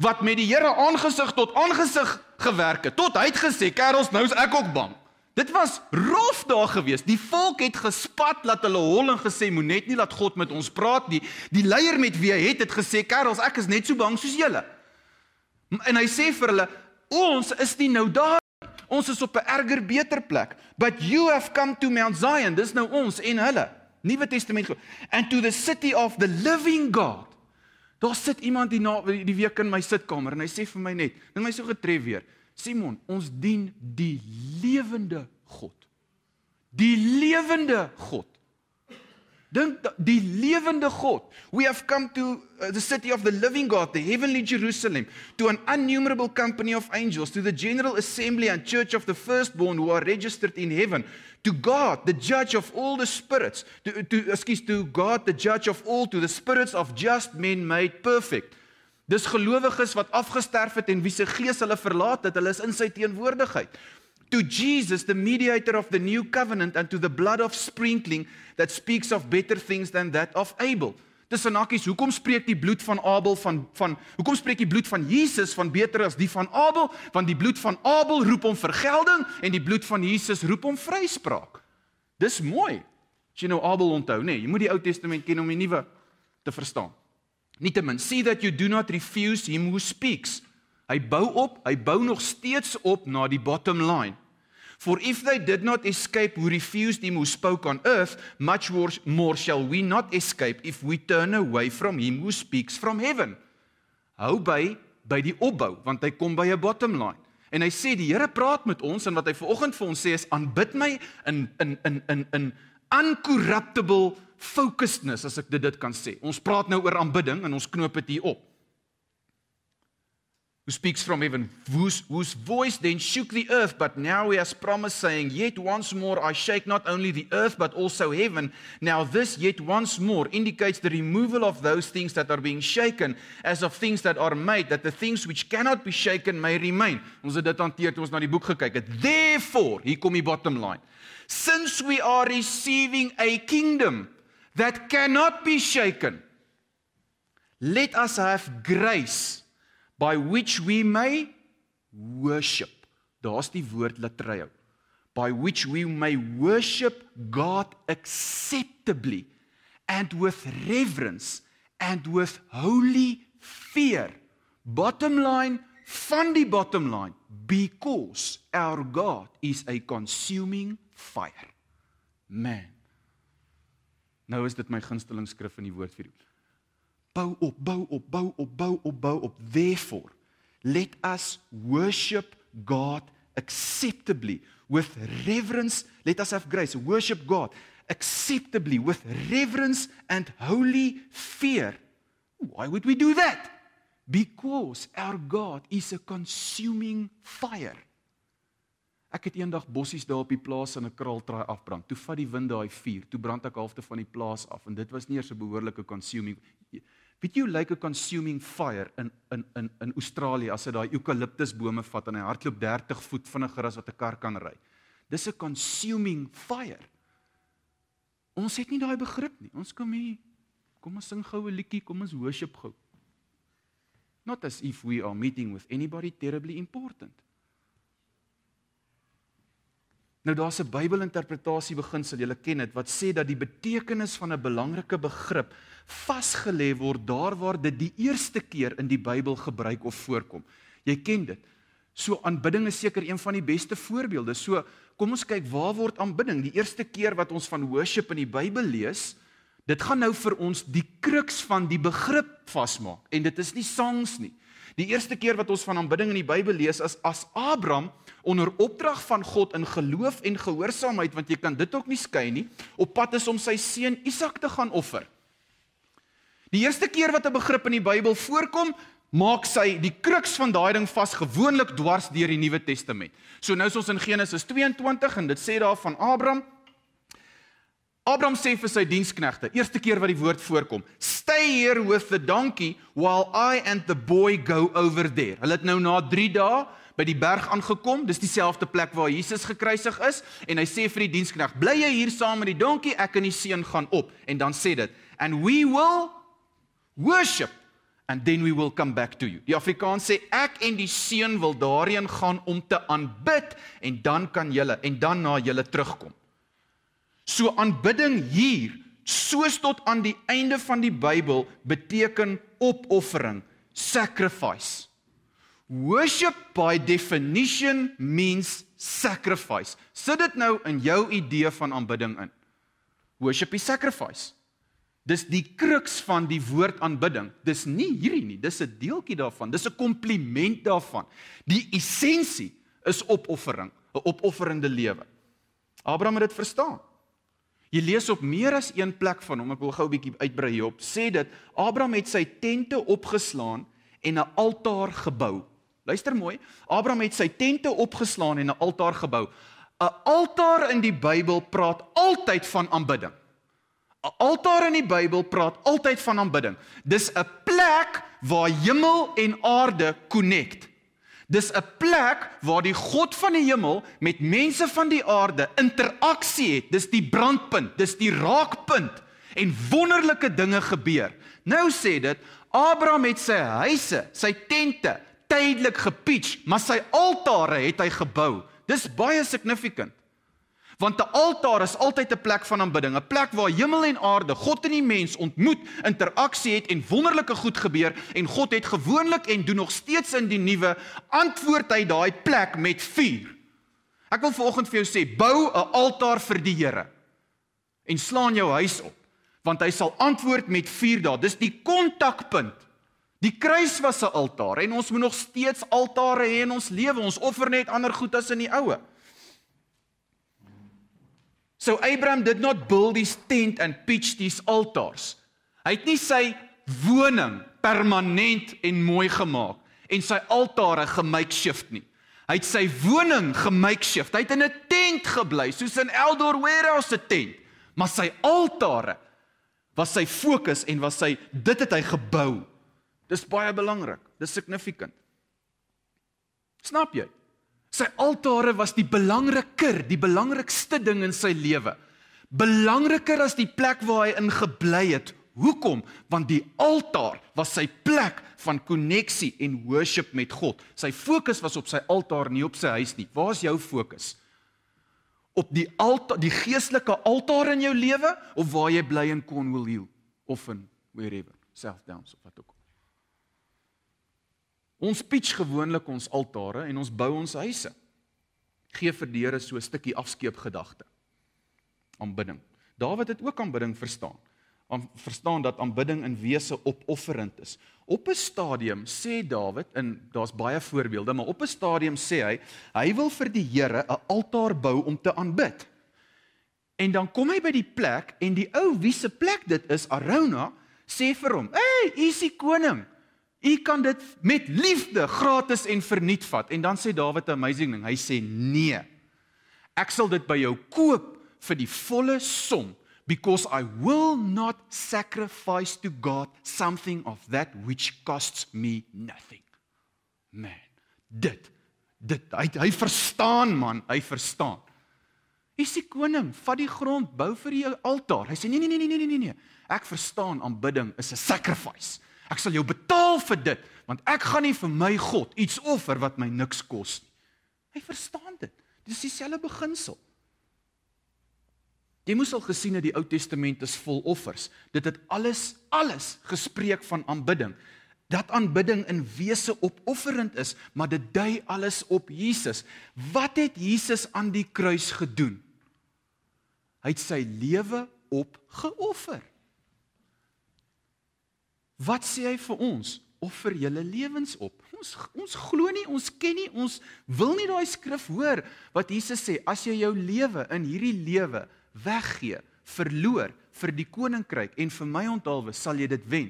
wat met die Here aangesig tot aangesig gewerk het, tot hy het gesê, "Kerels, nou is ek ook bang." Dit was rof daar gewees. Die volk het gespat dat hulle hol en gesê, "Moet net nie dat God met ons praat nie." Die leier met wie hy het, het gesê, "Kerels, ek is net so bang soos julle." En hy sê vir hulle, ons is nie nou daar nie. Ons is op 'n erger, beter plek. But you have come to Mount Zion. Dis nou ons en hulle. Nuwe Testament glo. And to the city of the living God. Daar sit iemand die na die week in my sitkamer en hy sê vir my net, net my so getref weer. Simon, ons dien die lewende God. Die lewende God. Dink die lewende God. We have come to uh, the city of the living God, the heavenly Jerusalem, to an innumerable company of angels, to the general assembly and church of the firstborn who are registered in heaven, to God, the judge of all the spirits, to uh, to excuse to God, the judge of all, to the spirits of just men made perfect. Dis gelowiges wat afgesterf het en wie se gees hulle verlaat het, hulle is in sy teenwoordigheid to Jesus, the mediator of the new covenant, and to the blood of sprinkling that speaks of better things than that of Abel. Dis en hakkies, hoekom spreek die bloed van Abel van van hoekom spreek die bloed van Jesus van beter as die van Abel? Want die bloed van Abel roep om vergelding en die bloed van Jesus roep om vryspraak. Dis mooi. As jy nou Abel onthou, nê, nee, jy moet die Ou Testament ken om die Nuwe te verstaan. Nietemin, see that you do not refuse him who speaks. Hy bou op, hy bou nog steeds op na die bottom line. For if they did not escape who refused him who spoke on earth, much more shall we not escape if we turn away from him who speaks from heaven. Hou by by die opbou want hy kom by 'n bottom line. En hy sê die Here praat met ons en wat hy vanoggend vir ons sê is aanbid my in in in in in uncorruptible focusedness as ek dit dit kan sê. Ons praat nou oor aanbidding en ons knoop dit hier op who speaks from heaven, whose, whose voice then shook the earth, but now he has promised, saying, Yet once more I shake not only the earth, but also heaven. Now, this yet once more indicates the removal of those things that are being shaken, as of things that are made, that the things which cannot be shaken may remain. Therefore, he called me bottom line. Since we are receiving a kingdom that cannot be shaken, let us have grace by which we may worship. Daar's die woord latreio. By which we may worship God acceptably and with reverence and with holy fear. Bottom line van die bottom line because our God is a consuming fire. Man. Nou is dit my gunsteling skrif in die woord vir julle bou op, bou op, bou op, bou op, bou op. Therefore, let us worship God acceptably with reverence, let us have grace, worship God acceptably with reverence and holy fear. Why would we do that? Because our God is a consuming fire. Ek het eendag bossies daar op die plaas aan 'n kraaltraai afbrand. Toe vat die wind daai vuur, toe brand ek halfte van die plaas af en dit was nie eers 'n behoorlike consuming Weet jy hoe like lyk 'n consuming fire in in in in Australië as hy daai eukaliptusbome vat en hy hardloop 30 voet vinniger as wat 'n kar kan ry? Dis 'n consuming fire. Ons het nie daai begrip nie. Ons kom hier kom ons sing gou 'n liedjie, kom ons worship gou. Not as if we are meeting with anybody terribly important. Nou daar's 'n Bybelinterpretasie beginsel, julle ken dit, wat sê dat die betekenis van 'n belangrike begrip vasgelê word daar waar dit die eerste keer in die Bybel gebruik of voorkom. Jy ken dit. So aanbidding is seker een van die beste voorbeelde. So kom ons kyk waar word aanbidding die eerste keer wat ons van worship in die Bybel lees? Dit gaan nou vir ons die kruks van die begrip vasmaak en dit is nie songs nie. Die eerste keer wat ons van aanbidding in die Bybel lees is as Abraham onder opdrag van God in geloof en gehoorsaamheid want jy kan dit ook nie skei nie, op pad is om sy seun Isak te gaan offer. Die eerste keer wat 'n begrip in die Bybel voorkom, maak sy die kruks van daai ding vas gewoonlik dwars deur die Nuwe Testament. So nou is ons in Genesis 22 en dit sê daar van Abraham, Abraham sê vir sy diensknegte, eerste keer wat die woord voorkom, "Stay here with the donkey while I and the boy go over there." Hulle het nou na 3 dae by die berg aangekom. Dis dieselfde plek waar Jesus gekruisig is en hy sê vir die diensknegt, "Bly jy hier saam met die donkie, ek en die seun gaan op." En dan sê dit, "And we will worship and then we will come back to you." Die Afrikaans sê, "Ek en die seun wil daarheen gaan om te aanbid en dan kan julle en dan na julle terugkom." So aanbidding hier, soos tot aan die einde van die Bybel, beteken opoffering, sacrifice. Worship by definition means sacrifice. Sit dit nou in jou idee van aanbidding in. Worship is sacrifice. Dis die kruks van die woord aanbidding. Dis nie hierdie nie, dis 'n deeltjie daarvan, dis 'n kompliment daarvan. Die essensie is opoffering, 'n opofferende lewe. Abraham het dit verstaan. Jy lees op meer as een plek van hom. Ek wil gou 'n bietjie uitbrei hierop. Sê dit Abraham het sy tente opgeslaan en 'n altaar gebou. Luister mooi. Abraham het sy tente opgeslaan en 'n altaar gebou. 'n Altaar in die Bybel praat altyd van aanbidding. 'n Altaar in die Bybel praat altyd van aanbidding. Dis 'n plek waar hemel en aarde konnekt. Dis 'n plek waar die God van die hemel met mense van die aarde interaksie het. Dis die brandpunt, dis die raakpunt en wonderlike dinge gebeur. Nou sê dit Abraham het sy huise, sy tente tydelik gepitch, maar sy altare het hy gebou. Dis baie significant want 'n altaar is altyd 'n plek van aanbidding, 'n plek waar hemel en aarde, God en die mens ontmoet, interaksie het en wonderlike goed gebeur en God het gewoonlik en doen nog steeds in die nuwe antwoord hy daai plek met vuur. Ek wil vanoggend vir jou sê, bou 'n altaar vir die Here en slaan jou huis op, want hy sal antwoord met vuur daar. Dis die kontakpunt. Die kruis was 'n altaar en ons moet nog steeds altare hê in ons lewe. Ons offer net ander goed as in die oue. So Abraham did not build his tent and pitch his altars. Hy het nie sy woning permanent en mooi gemaak en sy altare gemake shift nie. Hy het sy woning gemake shift. Hy het in 'n tent gebly, soos in Eldor where was the tent, maar sy altare was sy fokus en was sy dit het hy gebou. Dis baie belangrik. Dis significant. Snap jy? Sy altare was die belangriker, die belangrikste ding in sy lewe. Belangriker as die plek waar hy ingebly het. Hoekom? Want die altaar was sy plek van koneksie en worship met God. Sy fokus was op sy altaar, nie op sy huis nie. Waar is jou fokus? Op die altaar, die geestelike altaar in jou lewe of waar jy bly in Cornwall Hill of in wherever, South Downs of wat ook. Ons pitch gewoonlik ons altare en ons bou ons huise. Gee vir die Here so 'n stukkie afskeepgedagte. Aanbidding. Dawid het ook aanbidding verstaan. Om verstaan dat aanbidding in wese opofferend is. Op 'n stadium sê Dawid en daar's baie voorbeelde, maar op 'n stadium sê hy, hy wil vir die Here 'n altaar bou om te aanbid. En dan kom hy by die plek en die ou wie se plek dit is, Arona, sê vir hom: "Hey, u is die koning. U kan dit met liefde gratis en verniet vat. En dan sê Dawid 'n amazing ding. Hy sê nee. Ek sal dit by jou koop vir die volle som because I will not sacrifice to God something of that which costs me nothing. Man, dit dit hy hy verstaan man, hy verstaan. Hy's die koning, vat die grond, bou vir jou altaar. Hy sê nee, nee nee nee nee nee nee nee. Ek verstaan aanbidding is 'n sacrifice. Ek sal jou betaal vir dit, want ek gaan nie vir my God iets offer wat my niks kos nie. Hy verstaan dit. Dis dieselfde beginsel. Jy moes al gesien het die Ou Testament is vol offers. Dit het alles alles gespreek van aanbidding. Dat aanbidding in wese opofferend is, maar dit dui alles op Jesus. Wat het Jesus aan die kruis gedoen? Hy het sy lewe opgeoffer. Wat sê hy vir ons? Offer julle lewens op. Ons ons glo nie, ons ken nie, ons wil nie daai skrif hoor wat Jesus sê, as jy jou lewe in hierdie lewe weggee, verloor vir die koninkryk en vir my onthaalwe, sal jy dit wen.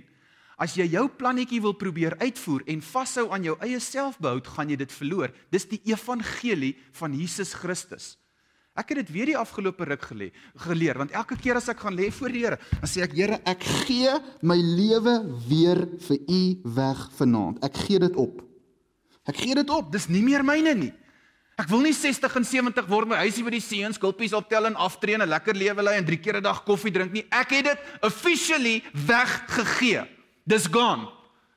As jy jou plannetjie wil probeer uitvoer en vashou aan jou eie selfbehoud, gaan jy dit verloor. Dis die evangelie van Jesus Christus. Ek het dit weer die afgelope ruk gelê geleer want elke keer as ek gaan lê voor die Here, dan sê ek Here, ek gee my lewe weer vir U weg vanaand. Ek gee dit op. Ek gee dit op. Dis nie meer myne nie. Ek wil nie 60 en 70 word my huisie by die seuns skulpies optel en aftree en 'n lekker lewe lei en drie keer 'n dag koffie drink nie. Ek het dit officially weggegee. Dis gone.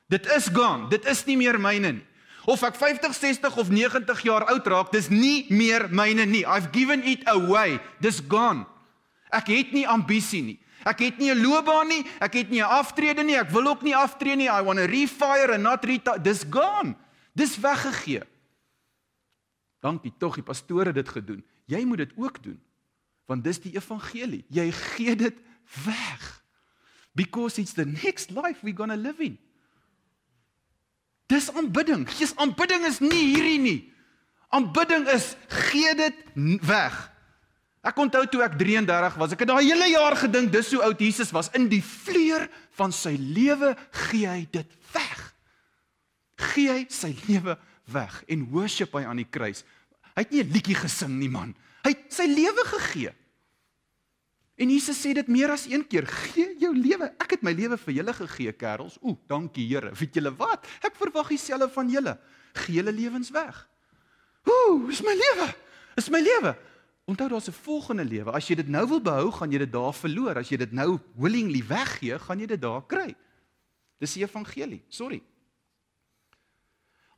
Dit is gone. Dit is nie meer myne nie of ek 50, 60 of 90 jaar oud raak, dis nie meer myne nie. I've given it away. Dis gone. Ek het nie ambisie nie. Ek het nie 'n loopbaan nie, ek het nie 'n aftrede nie, ek wil ook nie aftree nie. I want to refire and not retire. Dis gone. Dis weggegee. Dankie tog, die pastoor het dit gedoen. Jy moet dit ook doen. Want dis die evangelie. Jy gee dit weg. Because it's the next life we're going to live in. Dis aanbidding. Gees aanbidding is nie hierdie nie. Aanbidding is gee dit weg. Ek onthou toe ek 33 was, ek het daai hele jaar gedink dis hoe oud Jesus was. In die vleur van sy lewe gee hy dit weg. Gee hy sy lewe weg en worship hy aan die kruis. Hy het nie 'n liedjie gesing nie, man. Hy het sy lewe gegee. En Jesus sê dit meer as een keer: "Gee jou lewe. Ek het my lewe vir julle gegee, kerels. Oek, dankie Here. Weet julle wat? Ek verwag dieselfde van julle. Gee julle lewens weg." Oek, is my lewe. Is my lewe. Onthou daar's 'n volgende lewe. As jy dit nou wil behou, gaan jy dit daar verloor. As jy dit nou willingly weggee, gaan jy dit daar kry. Dis die evangelie. Sorry.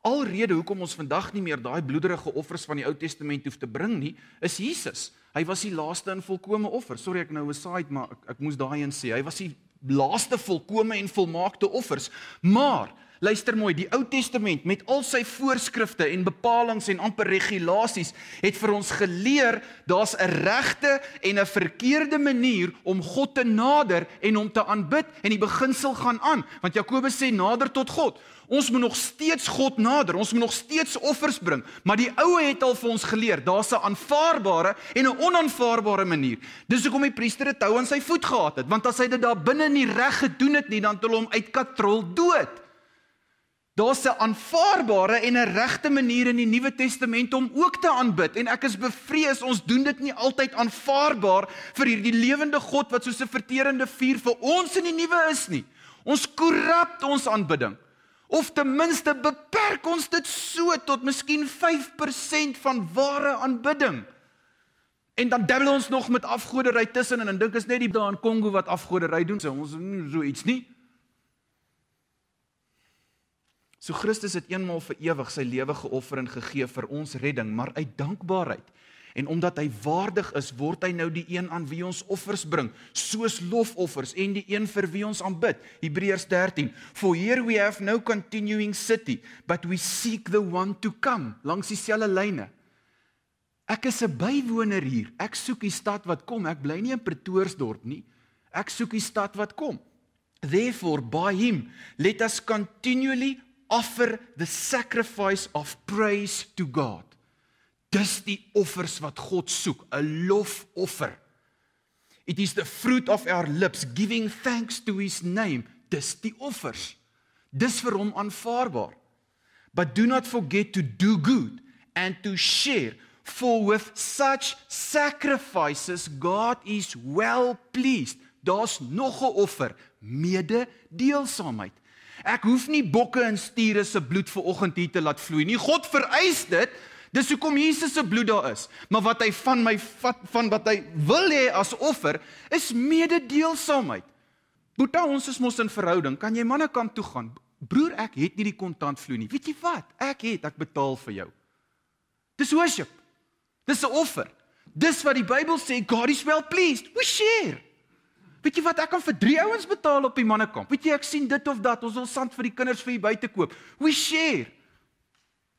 Alrede hoekom ons vandag nie meer daai bloederige offers van die Ou Testament hoef te bring nie, is Jesus. Hy was die laaste en volkomme offer. Sorry ek nou 'n side, maar ek, ek moes daai een sê. Hy was die laaste volkomme en volmaakte offers. Maar luister mooi, die Ou Testament met al sy voorskrifte en bepalinge en amper regulasies het vir ons geleer daar's 'n regte en 'n verkeerde manier om God te nader en hom te aanbid en die beginsel gaan aan, want Jakobus sê nader tot God. Ons moet nog steeds God nader, ons moet nog steeds offers bring, maar die oue het al vir ons geleer, daar's 'n aanvaarbare en 'n onaanvaarbare manier. Dis hoekom die priester 'n tou aan sy voet gehad het, want as hy dit daar binne nie reg gedoen het nie, dan het hulle hom uitkatrol dood. Daar's 'n aanvaarbare en 'n regte manier in die Nuwe Testament om ook te aanbid en ek is bevrees ons doen dit nie altyd aanvaarbaar vir hierdie lewende God wat so 'n verterende vuur vir ons in die nuwe is nie. Ons korrup ons aanbidding. Of ten minste beperk ons dit so tot miskien 5% van ware aanbidding. En dan dabbel ons nog met afgodery tussen en dan dink ons net die daan Kongo wat afgodery doen, so ons nie so iets nie. So Christus het eenmaal vir ewig sy lewe geoffer en gegee vir ons redding, maar uit dankbaarheid En omdat hy waardig is, word hy nou die een aan wie ons offers bring, soos lofoffers en die een vir wie ons aanbid. Hebreërs 13. For here we have no continuing city, but we seek the one to come, langs dieselfde lyne. Ek is 'n bywoner hier. Ek soek die stad wat kom. Ek bly nie in Pretoriasdorp nie. Ek soek die stad wat kom. Therefore by him let us continually offer the sacrifice of praise to God. Dis die offers wat God soek, 'n lofoffer. It is the fruit of our lips giving thanks to his name. Dis die offers. Dis vir hom aanvaarbaar. But do not forget to do good and to share for with such sacrifices God is well pleased. Daar's nog 'n offer, mededeelsaamheid. Ek hoef nie bokke en stiere se bloed vir oggend hier te laat vloei nie. God vereis dit. Dis hoekom Jesus se bloed daar is. Maar wat hy van my vat van wat hy wil hê as offer is mededeelsaamheid. Boeta, ons is mos in verhouding. Kan jy manne kant toe gaan? Broer, ek het nie die kontant vloei nie. Weet jy wat? Ek het, ek betaal vir jou. Dis worship. Dis 'n offer. Dis wat die Bybel sê God is well pleased. We share. Weet jy wat? Ek kan vir drie ouens betaal op die mannekamp. Weet jy ek sien dit of dat. Ons wil sand vir die kinders vir die buite koop. We share.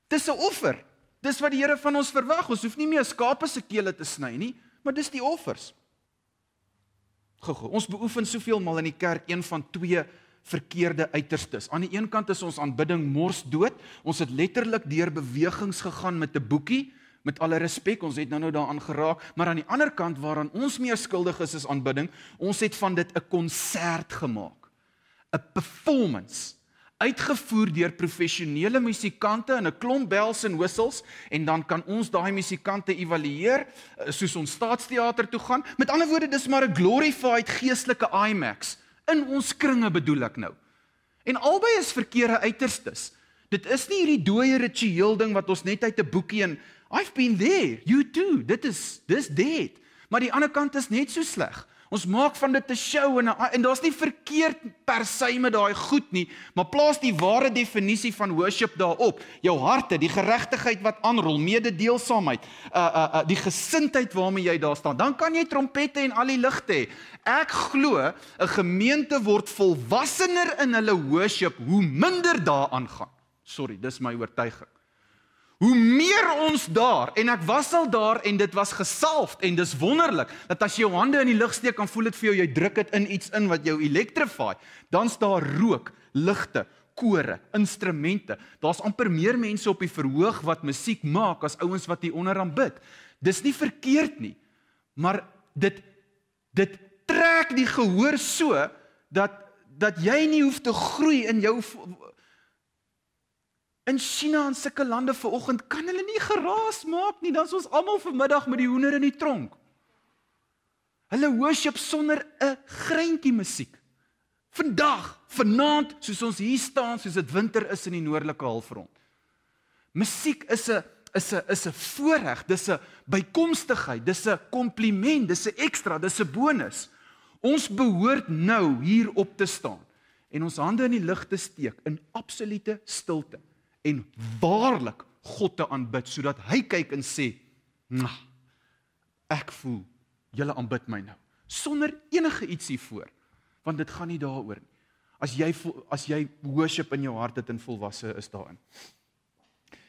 Dis 'n offer. Dis wat die Here van ons verwag. Ons hoef nie meer 'n skaap se kele te sny nie, maar dis die offers. Gogo, ons beoefen soveel mal in die kerk een van twee verkeerde uiterstes. Aan die een kant is ons aanbidding mors dood. Ons het letterlik deur bewegings gegaan met 'n boekie. Met alle respek, ons het nou-nou daaraan geraak, maar aan die ander kant waaraan ons meer skuldig is is aanbidding. Ons het van dit 'n konsert gemaak. 'n Performance uitgevoer deur professionele musikante in 'n klomp bells en whistles en dan kan ons daai musikante evalueer eh, soos ons staatsteater toe gaan. Met ander woorde, dis maar 'n glorified geestelike IMAX in ons kringe bedoel ek nou. En albei is verkeerde uiterstes. Dit is nie hierdie dooie ritueel ding wat ons net uit 'n boekie en I've been there, you too. Dit is dis dit. Maar die ander kant is net so sleg. Ons maak van dit 'n show en ah, en daar's nie verkeerd per se met daai goed nie, maar plaas die ware definisie van worship daarop. Jou harte, die geregtigheid wat aanrol, mededeelsaamheid, uh uh uh die gesindheid waarmee jy daar staan. Dan kan jy trompette en al die ligte hê. Ek glo 'n gemeente word volwassener in hulle worship hoe minder daaraan gaan. Sorry, dis my oortuiging. Hoe meer ons daar en ek was al daar en dit was gesalfd en dis wonderlik dat as jy jou hande in die lug steek kan voel dit vir jou jy druk dit in iets in wat jou electrify dan's daar rook ligte kore instrumente daar's amper meer mense op die verhoog wat musiek maak as ouens wat hier onder aan bid dis nie verkeerd nie maar dit dit trek die gehoor so dat dat jy nie hoef te groei in jou in China en sulke lande ver oggend kan hulle nie geraas maak nie, dan is ons almal vanmiddag met die hoender in die tronk. Hulle worship sonder 'n greintjie musiek. Vandag, vanaand, soos ons hier staan, soos dit winter is in die noordelike halfrond. Musiek is 'n is 'n is 'n voorreg, dis 'n bykomstigheid, dis 'n kompliment, dis 'n ekstra, dis 'n bonus. Ons behoort nou hier op te staan en ons hande in die lug te steek in absolute stilte en waarlik God te aanbid sodat hy kyk en sê ek voel julle aanbid my nou sonder enige ietsie voor want dit gaan nie daaroor nie as jy as jy worship in jou hart het en volwasse is daarin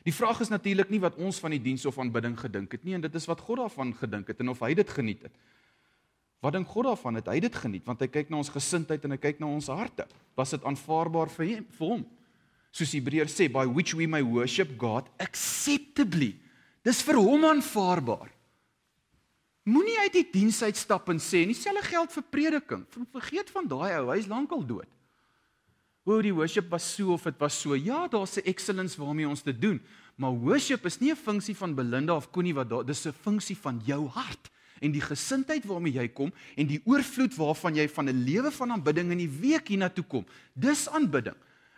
die vraag is natuurlik nie wat ons van die diens of aanbidding gedink het nie en dit is wat God daarvan gedink het en of hy dit geniet het wat dink God daarvan het hy dit geniet want hy kyk na ons gesindheid en hy kyk na ons harte was dit aanvaarbaar vir hom soos Hebreërs sê by which we may worship God acceptably. Dis vir hom aanvaarbaar. Moenie uit die diens uitstap en sê en dieselfde geld vir prediking. Vergeet van daai ou, hy's lankal dood. Hoe die worship was so of dit was so. Ja, daar's 'n excellence waarmee ons dit doen, maar worship is nie 'n funksie van Belinda of Connie wat daar dis 'n funksie van jou hart en die gesindheid waarmee jy kom en die oorvloed waarvan jy van 'n lewe van aanbidding in die week hiernatoe kom. Dis aanbidding.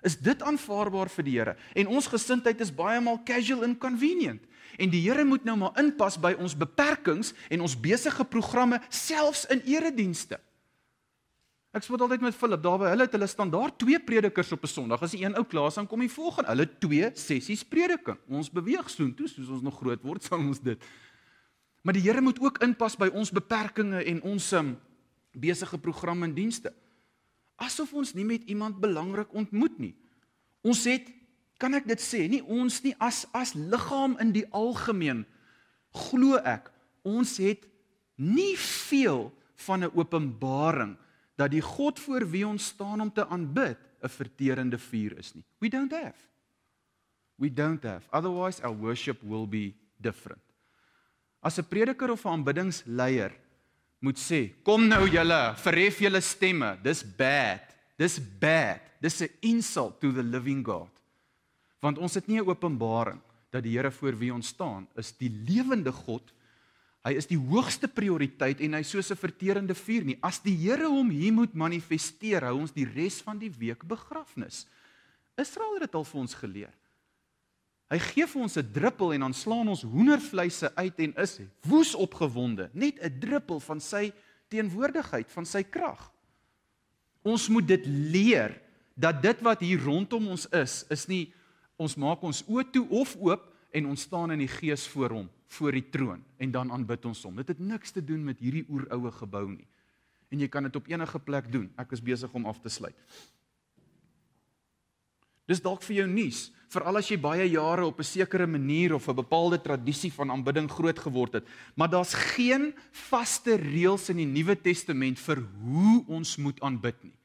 Is dit aanvaarbaar vir die Here? En ons gesindheid is baie maal casual and convenient. En die Here moet nou maar inpas by ons beperkings en ons besige programme selfs in eredienste. Ek spot altyd met Philip, daar waar hulle het hulle standaard twee predikers op 'n Sondag. As die een ou klaar is, dan kom die volgende. Hulle twee sessies prediking. Ons beweeg soontoe soos ons nog groot word, sal ons dit. Maar die Here moet ook inpas by ons beperkings en ons um, besige programme en dienste asof ons nie met iemand belangrik ontmoet nie. Ons het kan ek dit sê, nie ons nie as as liggaam in die algemeen glo ek ons het nie veel van 'n openbaring dat die God voor wie ons staan om te aanbid 'n verterende vuur is nie. We don't have. We don't have. Otherwise our worship will be different. As 'n prediker of 'n aanbiddingsleier moet sê, kom nou julle, verhef julle stemme. Dis bad. Dis bad. Dis 'n insult to the living God. Want ons het nie 'n openbaring dat die Here voor wie ons staan is die lewende God. Hy is die hoogste prioriteit en hy soos 'n verterende vuur nie. As die Here hom hier moet manifesteer, hou ons die res van die week begrafnis. Israel het dit al vir ons geleer. Hy gee vir ons 'n druppel en dan slaan ons hoendervleise uit en is woes opgewonde, net 'n druppel van sy teenwoordigheid, van sy krag. Ons moet dit leer dat dit wat hier rondom ons is, is nie ons maak ons oë toe of oop en ons staan in die gees voor hom, voor die troon en dan aanbid ons hom. Dit het niks te doen met hierdie oeroue gebou nie. En jy kan dit op enige plek doen. Ek is besig om af te sluit. Dis dalk vir jou nuus, veral as jy baie jare op 'n sekere manier of 'n bepaalde tradisie van aanbidding groot geword het, maar daar's geen vaste reëls in die Nuwe Testament vir hoe ons moet aanbid nie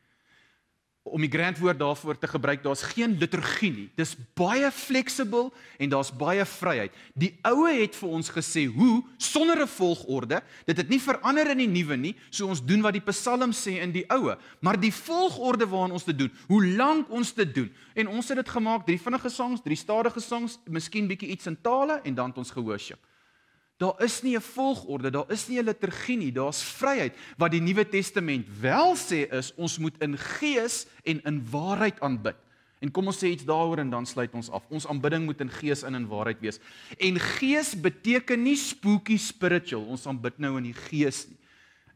om die grantwoord daarvoor te gebruik, daar's geen liturgie nie. Dis baie fleksibel en daar's baie vryheid. Die oue het vir ons gesê hoe sonder 'n volgorde, dit het nie verander in die nuwe nie, so ons doen wat die Psalm sê in die oue, maar die volgorde waarin ons dit doen, hoe lank ons dit doen. En ons het dit gemaak drie vinnige songs, drie stadige songs, miskien bietjie iets in tale en dan het ons gehoorskap. Daar is nie 'n volgorde, daar is nie 'n liturgie nie, daar's vryheid. Wat die Nuwe Testament wel sê is ons moet in gees en in waarheid aanbid. En kom ons sê iets daaroor en dan sluit ons af. Ons aanbidding moet in gees en in waarheid wees. En gees beteken nie spooky spiritual. Ons aanbid nou in die gees nie.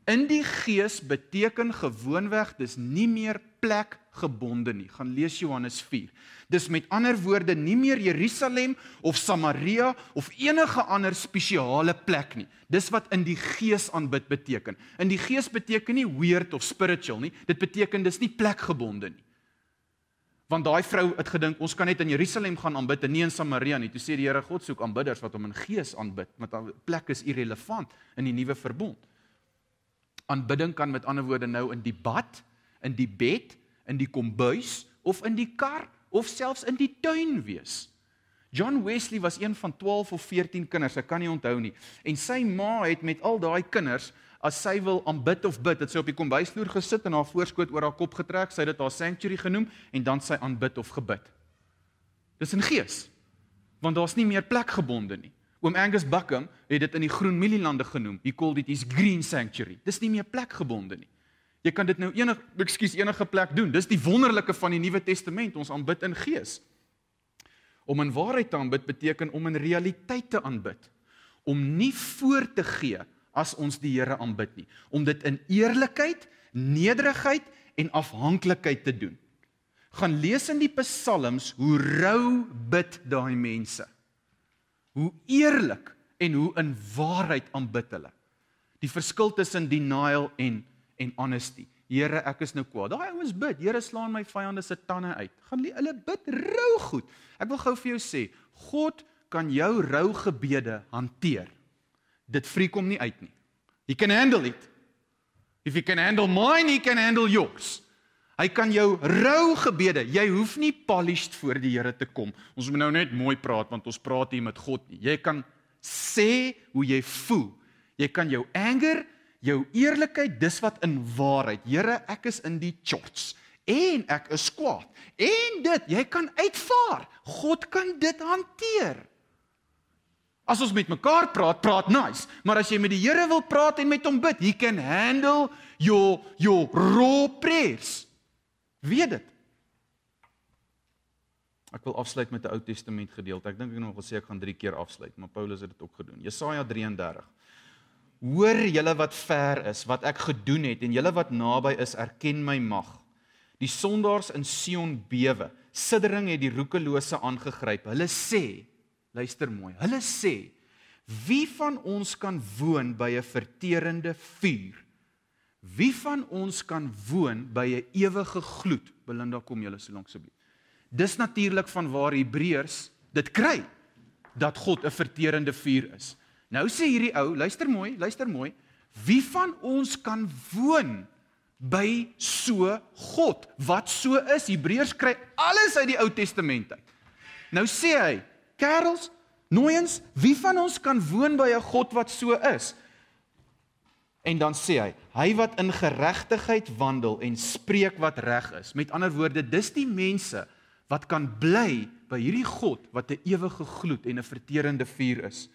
In die gees beteken gewoonweg dis nie meer plek gebonde nie. Gaan lees Johannes 4. Dis met ander woorde nie meer Jerusalem of Samaria of enige ander spesiale plek nie. Dis wat in die gees aanbid beteken. In die gees beteken nie weird of spiritual nie. Dit beteken dis nie plekgebonde nie. Want daai vrou het gedink ons kan net in Jerusalem gaan aanbid en nie in Samaria nie. Toe sê die Here God soek aanbidders wat hom in gees aanbid, want daai plek is irrelevant in die nuwe verbond. Aanbidding kan met ander woorde nou in die bad, in die bed in die kombuis of in die kar of selfs in die tuin wees. John Wesley was een van 12 of 14 kinders, ek kan nie onthou nie, en sy ma het met al daai kinders as sy wil aanbid of bid, het sy op die kombuisvloer gesit en haar voorskoot oor haar kop getrek, sy het dit haar sanctuary genoem en dan sy aanbid of gebid. Dis in gees. Want daar's nie meer plek gebonde nie. Oom Angus Buckham het dit in die groen mielielande genoem. He called it his green sanctuary. Dis nie meer plek gebonde nie. Jy kan dit nou enig, ekskuus, enige plek doen. Dis die wonderlike van die Nuwe Testament, ons aanbid in gees. Om in waarheid te aanbid beteken om in realiteit te aanbid. Om nie voor te gee as ons die Here aanbid nie, om dit in eerlikheid, nederigheid en afhanklikheid te doen. Gaan lees in die psalms hoe rou bid daai mense. Hoe eerlik en hoe in waarheid aanbid hulle. Die verskil tussen denial en en honesty. Here, ek is nou kwaad. Daai ouens bid, Here slaan my vyande se tande uit. Gaan hulle bid rou goed. Ek wil gou vir jou sê, God kan jou rou gebede hanteer. Dit freak hom nie uit nie. He can handle it. If you can handle mine, he can handle yours. Hy kan jou rou gebede. Jy hoef nie polished voor die Here te kom. Ons moet nou net mooi praat want ons praat hier met God nie. Jy kan sê hoe jy voel. Jy kan jou anger jou eerlikheid dis wat in waarheid. Here, ek is in die chots en ek is kwaad. En dit, jy kan uitvaar. God kan dit hanteer. As ons met mekaar praat, praat nice, maar as jy met die Here wil praat en met hom bid, he can handle your your raw prayers. Weet dit. Ek wil afsluit met 'n Ou Testament gedeelte. Ek dink ek het nog gesê ek gaan 3 keer afsluit, maar Paulus het dit ook gedoen. Jesaja 33 Hoor julle wat ver is, wat ek gedoen het en julle wat naby is, erken my mag. Die sondaars in Sion bewe. Siddering het die roekelose aangegryp. Hulle sê, luister mooi. Hulle sê, wie van ons kan woon by 'n verterende vuur? Wie van ons kan woon by 'n ewige gloed? Belinda, kom julle so lank asseblief. Dis natuurlik vanwaar Hebreërs dit kry dat God 'n verterende vuur is. Nou sê hierdie ou, luister mooi, luister mooi. Wie van ons kan woon by so God? Wat so is? Hebreërs kry alles uit die Ou Testament uit. Nou sê hy, kerels, nooiens, wie van ons kan woon by 'n God wat so is? En dan sê hy, hy wat in geregtigheid wandel en spreek wat reg is. Met ander woorde, dis die mense wat kan bly by hierdie God wat 'n ewige gloed en 'n verterende vuur is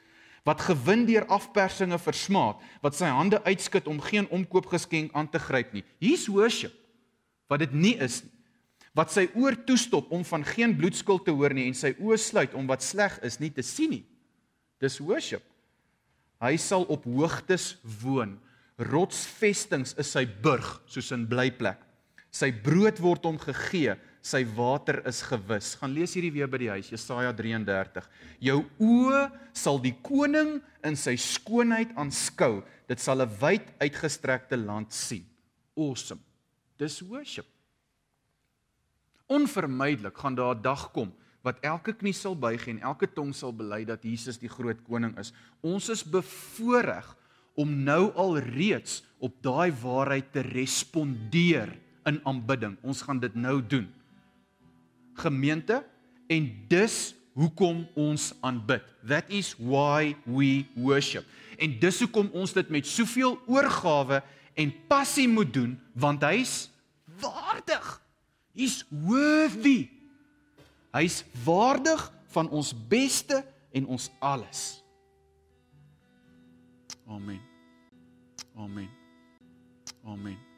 wat gewin deur afpersinge versmaak, wat sy hande uitskit om geen omkoopgeskenk aan te gryp nie. Hier's worship wat dit nie is nie. Wat sy oor toestop om van geen bloedskuld te hoor nie en sy oë sluit om wat sleg is nie te sien nie. Dis worship. Hy sal op hoogtes woon. Rotsvestings is sy burg, soos 'n blyplek. Sy brood word hom gegee sy water is gewis. Gaan lees hierdie weer by die huis Jesaja 33. Jou oë sal die koning in sy skoonheid aanskou. Dit sal 'n wyd uitgestrekte land sien. Awesome. Dis worship. Onvermydelik gaan daar 'n dag kom wat elke knie sal buig en elke tong sal bely dat Jesus die groot koning is. Ons is bevoorreg om nou al reeds op daai waarheid te respondeer in aanbidding. Ons gaan dit nou doen gemeente en dis hoekom ons aanbid. That is why we worship. En dis hoekom ons dit met soveel oorgawe en passie moet doen want hy's waardig. He's worthy. Hy's waardig van ons beste en ons alles. Amen. Amen. Amen.